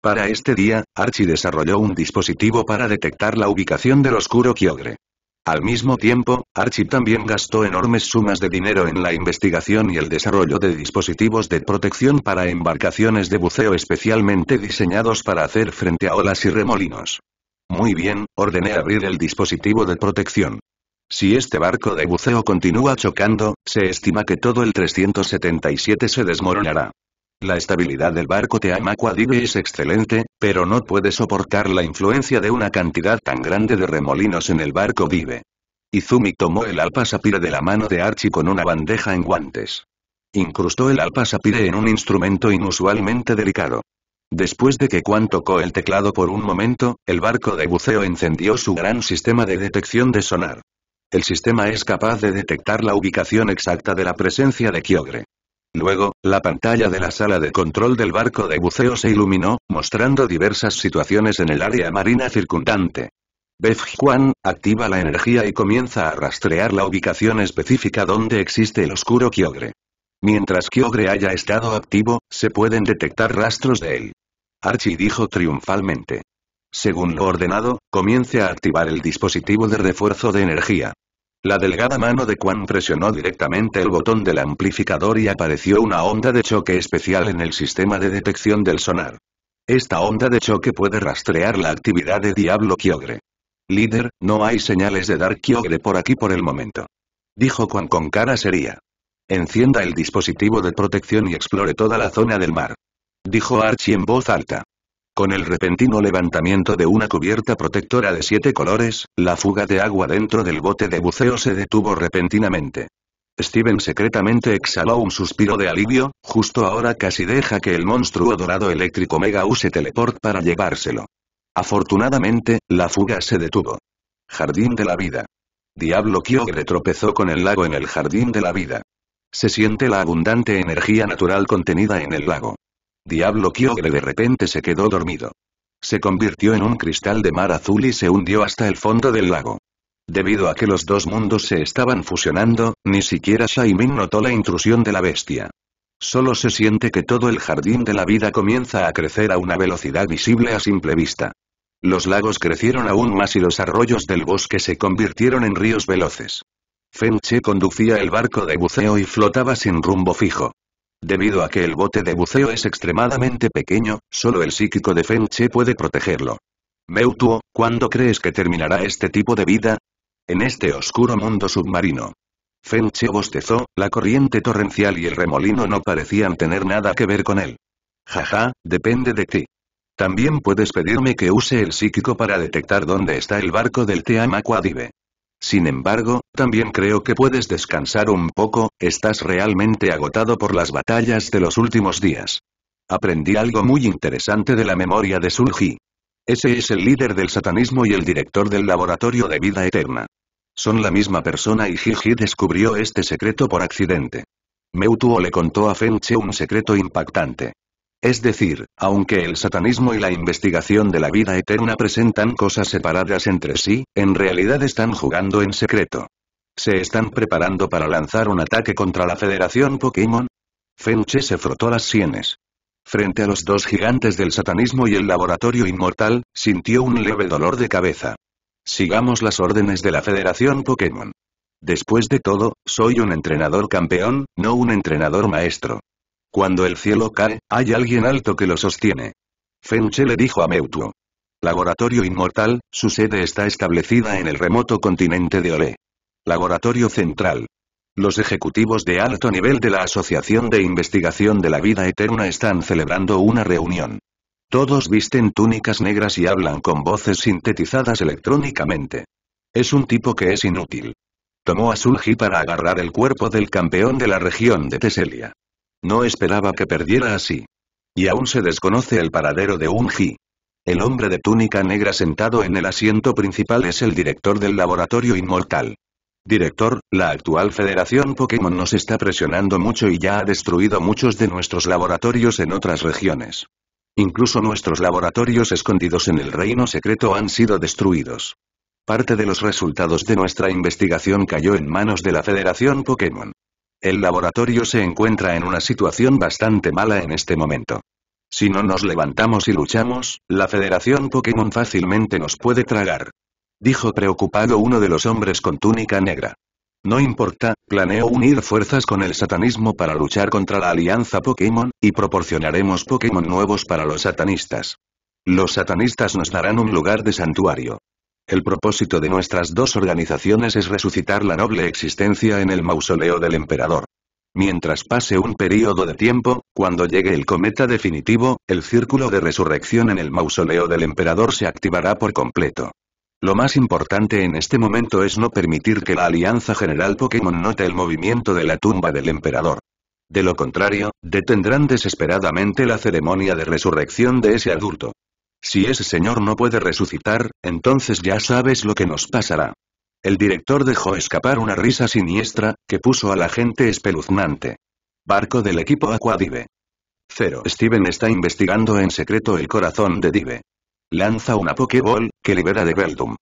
Para este día, Archie desarrolló un dispositivo para detectar la ubicación del oscuro Quiogre. Al mismo tiempo, Archie también gastó enormes sumas de dinero en la investigación y el desarrollo de dispositivos de protección para embarcaciones de buceo especialmente diseñados para hacer frente a olas y remolinos. Muy bien, ordené abrir el dispositivo de protección. Si este barco de buceo continúa chocando, se estima que todo el 377 se desmoronará. La estabilidad del barco Teamacua Dive es excelente, pero no puede soportar la influencia de una cantidad tan grande de remolinos en el barco Dive. Izumi tomó el alpa sapire de la mano de Archie con una bandeja en guantes. Incrustó el alpa sapire en un instrumento inusualmente delicado. Después de que Juan tocó el teclado por un momento, el barco de buceo encendió su gran sistema de detección de sonar. El sistema es capaz de detectar la ubicación exacta de la presencia de Kyogre. Luego, la pantalla de la sala de control del barco de buceo se iluminó, mostrando diversas situaciones en el área marina circundante. Beth Juan, activa la energía y comienza a rastrear la ubicación específica donde existe el oscuro Kyogre. Mientras Kyogre haya estado activo, se pueden detectar rastros de él. Archie dijo triunfalmente. Según lo ordenado, comience a activar el dispositivo de refuerzo de energía. La delgada mano de Quan presionó directamente el botón del amplificador y apareció una onda de choque especial en el sistema de detección del sonar. Esta onda de choque puede rastrear la actividad de Diablo Kyogre. Líder, no hay señales de Dark Kyogre por aquí por el momento. Dijo Quan con cara seria. Encienda el dispositivo de protección y explore toda la zona del mar dijo Archie en voz alta. Con el repentino levantamiento de una cubierta protectora de siete colores, la fuga de agua dentro del bote de buceo se detuvo repentinamente. Steven secretamente exhaló un suspiro de alivio, justo ahora casi deja que el monstruo dorado eléctrico Mega use teleport para llevárselo. Afortunadamente, la fuga se detuvo. Jardín de la vida. Diablo Kyogre tropezó con el lago en el jardín de la vida. Se siente la abundante energía natural contenida en el lago. Diablo Kyogre de repente se quedó dormido. Se convirtió en un cristal de mar azul y se hundió hasta el fondo del lago. Debido a que los dos mundos se estaban fusionando, ni siquiera Shaimin notó la intrusión de la bestia. Solo se siente que todo el jardín de la vida comienza a crecer a una velocidad visible a simple vista. Los lagos crecieron aún más y los arroyos del bosque se convirtieron en ríos veloces. Fenche conducía el barco de buceo y flotaba sin rumbo fijo. Debido a que el bote de buceo es extremadamente pequeño, solo el psíquico de Fenche puede protegerlo. Meutuo, ¿cuándo crees que terminará este tipo de vida? En este oscuro mundo submarino. Fenche bostezó, la corriente torrencial y el remolino no parecían tener nada que ver con él. Jaja, depende de ti. También puedes pedirme que use el psíquico para detectar dónde está el barco del Team Aquadive. Sin embargo, también creo que puedes descansar un poco, estás realmente agotado por las batallas de los últimos días. Aprendí algo muy interesante de la memoria de Sulji. Ese es el líder del satanismo y el director del laboratorio de vida eterna. Son la misma persona y Jiji descubrió este secreto por accidente. Meutuo le contó a Feng Che un secreto impactante. Es decir, aunque el satanismo y la investigación de la vida eterna presentan cosas separadas entre sí, en realidad están jugando en secreto. ¿Se están preparando para lanzar un ataque contra la Federación Pokémon? Fenche se frotó las sienes. Frente a los dos gigantes del satanismo y el laboratorio inmortal, sintió un leve dolor de cabeza. Sigamos las órdenes de la Federación Pokémon. Después de todo, soy un entrenador campeón, no un entrenador maestro. Cuando el cielo cae, hay alguien alto que lo sostiene. Fenche le dijo a Meutuo. Laboratorio Inmortal, su sede está establecida en el remoto continente de Olé. Laboratorio Central. Los ejecutivos de alto nivel de la Asociación de Investigación de la Vida Eterna están celebrando una reunión. Todos visten túnicas negras y hablan con voces sintetizadas electrónicamente. Es un tipo que es inútil. Tomó a Sulji para agarrar el cuerpo del campeón de la región de Teselia. No esperaba que perdiera así. Y aún se desconoce el paradero de Unji. El hombre de túnica negra sentado en el asiento principal es el director del laboratorio inmortal. Director, la actual Federación Pokémon nos está presionando mucho y ya ha destruido muchos de nuestros laboratorios en otras regiones. Incluso nuestros laboratorios escondidos en el reino secreto han sido destruidos. Parte de los resultados de nuestra investigación cayó en manos de la Federación Pokémon. El laboratorio se encuentra en una situación bastante mala en este momento. Si no nos levantamos y luchamos, la Federación Pokémon fácilmente nos puede tragar. Dijo preocupado uno de los hombres con túnica negra. No importa, planeo unir fuerzas con el satanismo para luchar contra la alianza Pokémon, y proporcionaremos Pokémon nuevos para los satanistas. Los satanistas nos darán un lugar de santuario. El propósito de nuestras dos organizaciones es resucitar la noble existencia en el mausoleo del emperador. Mientras pase un período de tiempo, cuando llegue el cometa definitivo, el círculo de resurrección en el mausoleo del emperador se activará por completo. Lo más importante en este momento es no permitir que la Alianza General Pokémon note el movimiento de la tumba del emperador. De lo contrario, detendrán desesperadamente la ceremonia de resurrección de ese adulto. Si ese señor no puede resucitar, entonces ya sabes lo que nos pasará. El director dejó escapar una risa siniestra, que puso a la gente espeluznante. Barco del equipo Dive. Cero. Steven está investigando en secreto el corazón de Dive. Lanza una Pokéball, que libera de Beldum.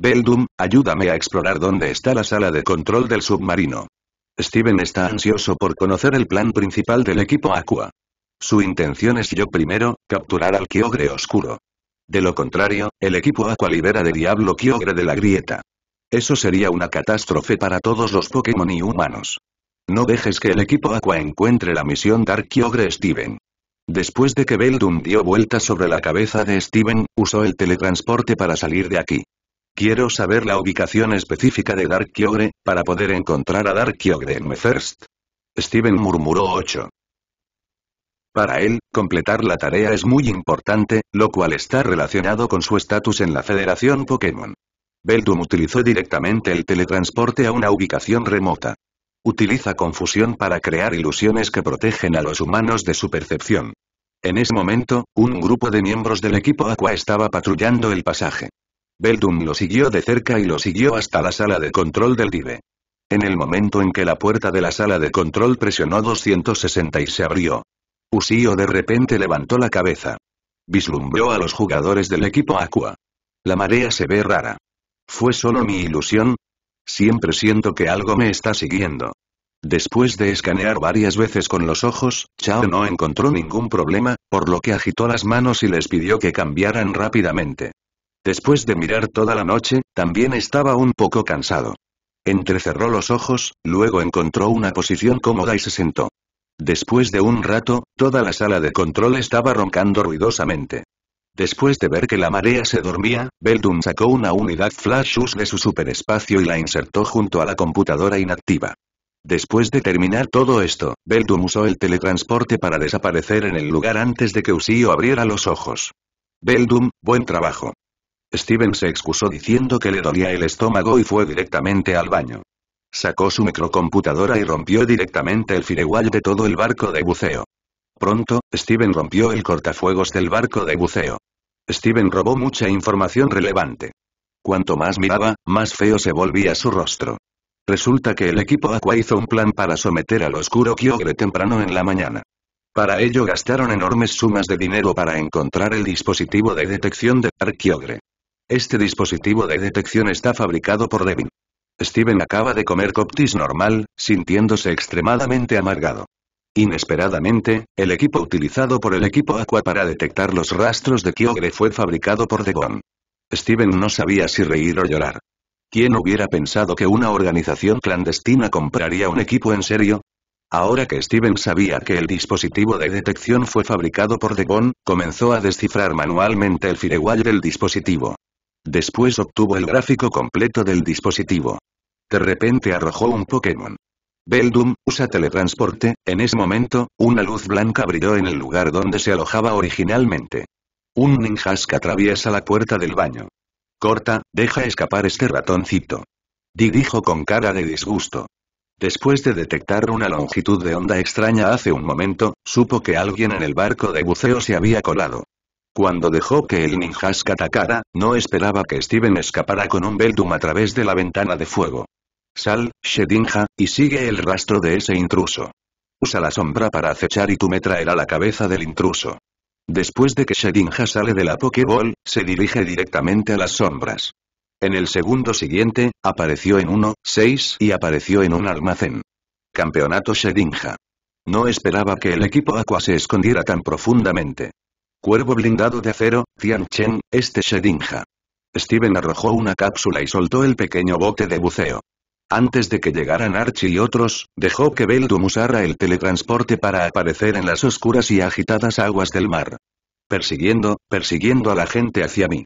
Beldum, ayúdame a explorar dónde está la sala de control del submarino. Steven está ansioso por conocer el plan principal del equipo Aqua. Su intención es yo primero, capturar al Kyogre oscuro. De lo contrario, el equipo Aqua libera de Diablo Kyogre de la grieta. Eso sería una catástrofe para todos los Pokémon y humanos. No dejes que el equipo Aqua encuentre la misión Dark Kyogre Steven. Después de que Beldum dio vuelta sobre la cabeza de Steven, usó el teletransporte para salir de aquí. Quiero saber la ubicación específica de Dark Kyogre, para poder encontrar a Dark Kyogre en First. Steven murmuró 8. Para él, completar la tarea es muy importante, lo cual está relacionado con su estatus en la Federación Pokémon. Beldum utilizó directamente el teletransporte a una ubicación remota. Utiliza confusión para crear ilusiones que protegen a los humanos de su percepción. En ese momento, un grupo de miembros del equipo Aqua estaba patrullando el pasaje. Beldum lo siguió de cerca y lo siguió hasta la sala de control del DIVE. En el momento en que la puerta de la sala de control presionó 260 y se abrió, Usio de repente levantó la cabeza. Vislumbró a los jugadores del equipo Aqua. La marea se ve rara. ¿Fue solo mi ilusión? Siempre siento que algo me está siguiendo. Después de escanear varias veces con los ojos, Chao no encontró ningún problema, por lo que agitó las manos y les pidió que cambiaran rápidamente. Después de mirar toda la noche, también estaba un poco cansado. Entrecerró los ojos, luego encontró una posición cómoda y se sentó. Después de un rato, toda la sala de control estaba roncando ruidosamente. Después de ver que la marea se dormía, Beldum sacó una unidad Flashus de su superespacio y la insertó junto a la computadora inactiva. Después de terminar todo esto, Beldum usó el teletransporte para desaparecer en el lugar antes de que Usio abriera los ojos. Beldum, buen trabajo. Steven se excusó diciendo que le dolía el estómago y fue directamente al baño. Sacó su microcomputadora y rompió directamente el firewall de todo el barco de buceo. Pronto, Steven rompió el cortafuegos del barco de buceo. Steven robó mucha información relevante. Cuanto más miraba, más feo se volvía su rostro. Resulta que el equipo Aqua hizo un plan para someter al oscuro Kyogre temprano en la mañana. Para ello gastaron enormes sumas de dinero para encontrar el dispositivo de detección de Dark Kyogre. Este dispositivo de detección está fabricado por Devin. Steven acaba de comer coptis normal, sintiéndose extremadamente amargado. Inesperadamente, el equipo utilizado por el equipo Aqua para detectar los rastros de Kyogre fue fabricado por Degon. Steven no sabía si reír o llorar. ¿Quién hubiera pensado que una organización clandestina compraría un equipo en serio? Ahora que Steven sabía que el dispositivo de detección fue fabricado por Devon, comenzó a descifrar manualmente el firewall del dispositivo. Después obtuvo el gráfico completo del dispositivo. De repente arrojó un Pokémon. Beldum, usa teletransporte, en ese momento, una luz blanca brilló en el lugar donde se alojaba originalmente. Un ninjask atraviesa la puerta del baño. Corta, deja escapar este ratoncito. Di dijo con cara de disgusto. Después de detectar una longitud de onda extraña hace un momento, supo que alguien en el barco de buceo se había colado. Cuando dejó que el ninjask atacara, no esperaba que Steven escapara con un Beldum a través de la ventana de fuego. Sal, Shedinja, y sigue el rastro de ese intruso. Usa la sombra para acechar y tú me traerá la cabeza del intruso. Después de que Shedinja sale de la Pokéball, se dirige directamente a las sombras. En el segundo siguiente, apareció en 1, 6 y apareció en un almacén. Campeonato Shedinja. No esperaba que el equipo Aqua se escondiera tan profundamente. Cuervo blindado de acero, Tianchen, este Shedinja. Steven arrojó una cápsula y soltó el pequeño bote de buceo. Antes de que llegaran Archie y otros, dejó que Beldum usara el teletransporte para aparecer en las oscuras y agitadas aguas del mar. Persiguiendo, persiguiendo a la gente hacia mí.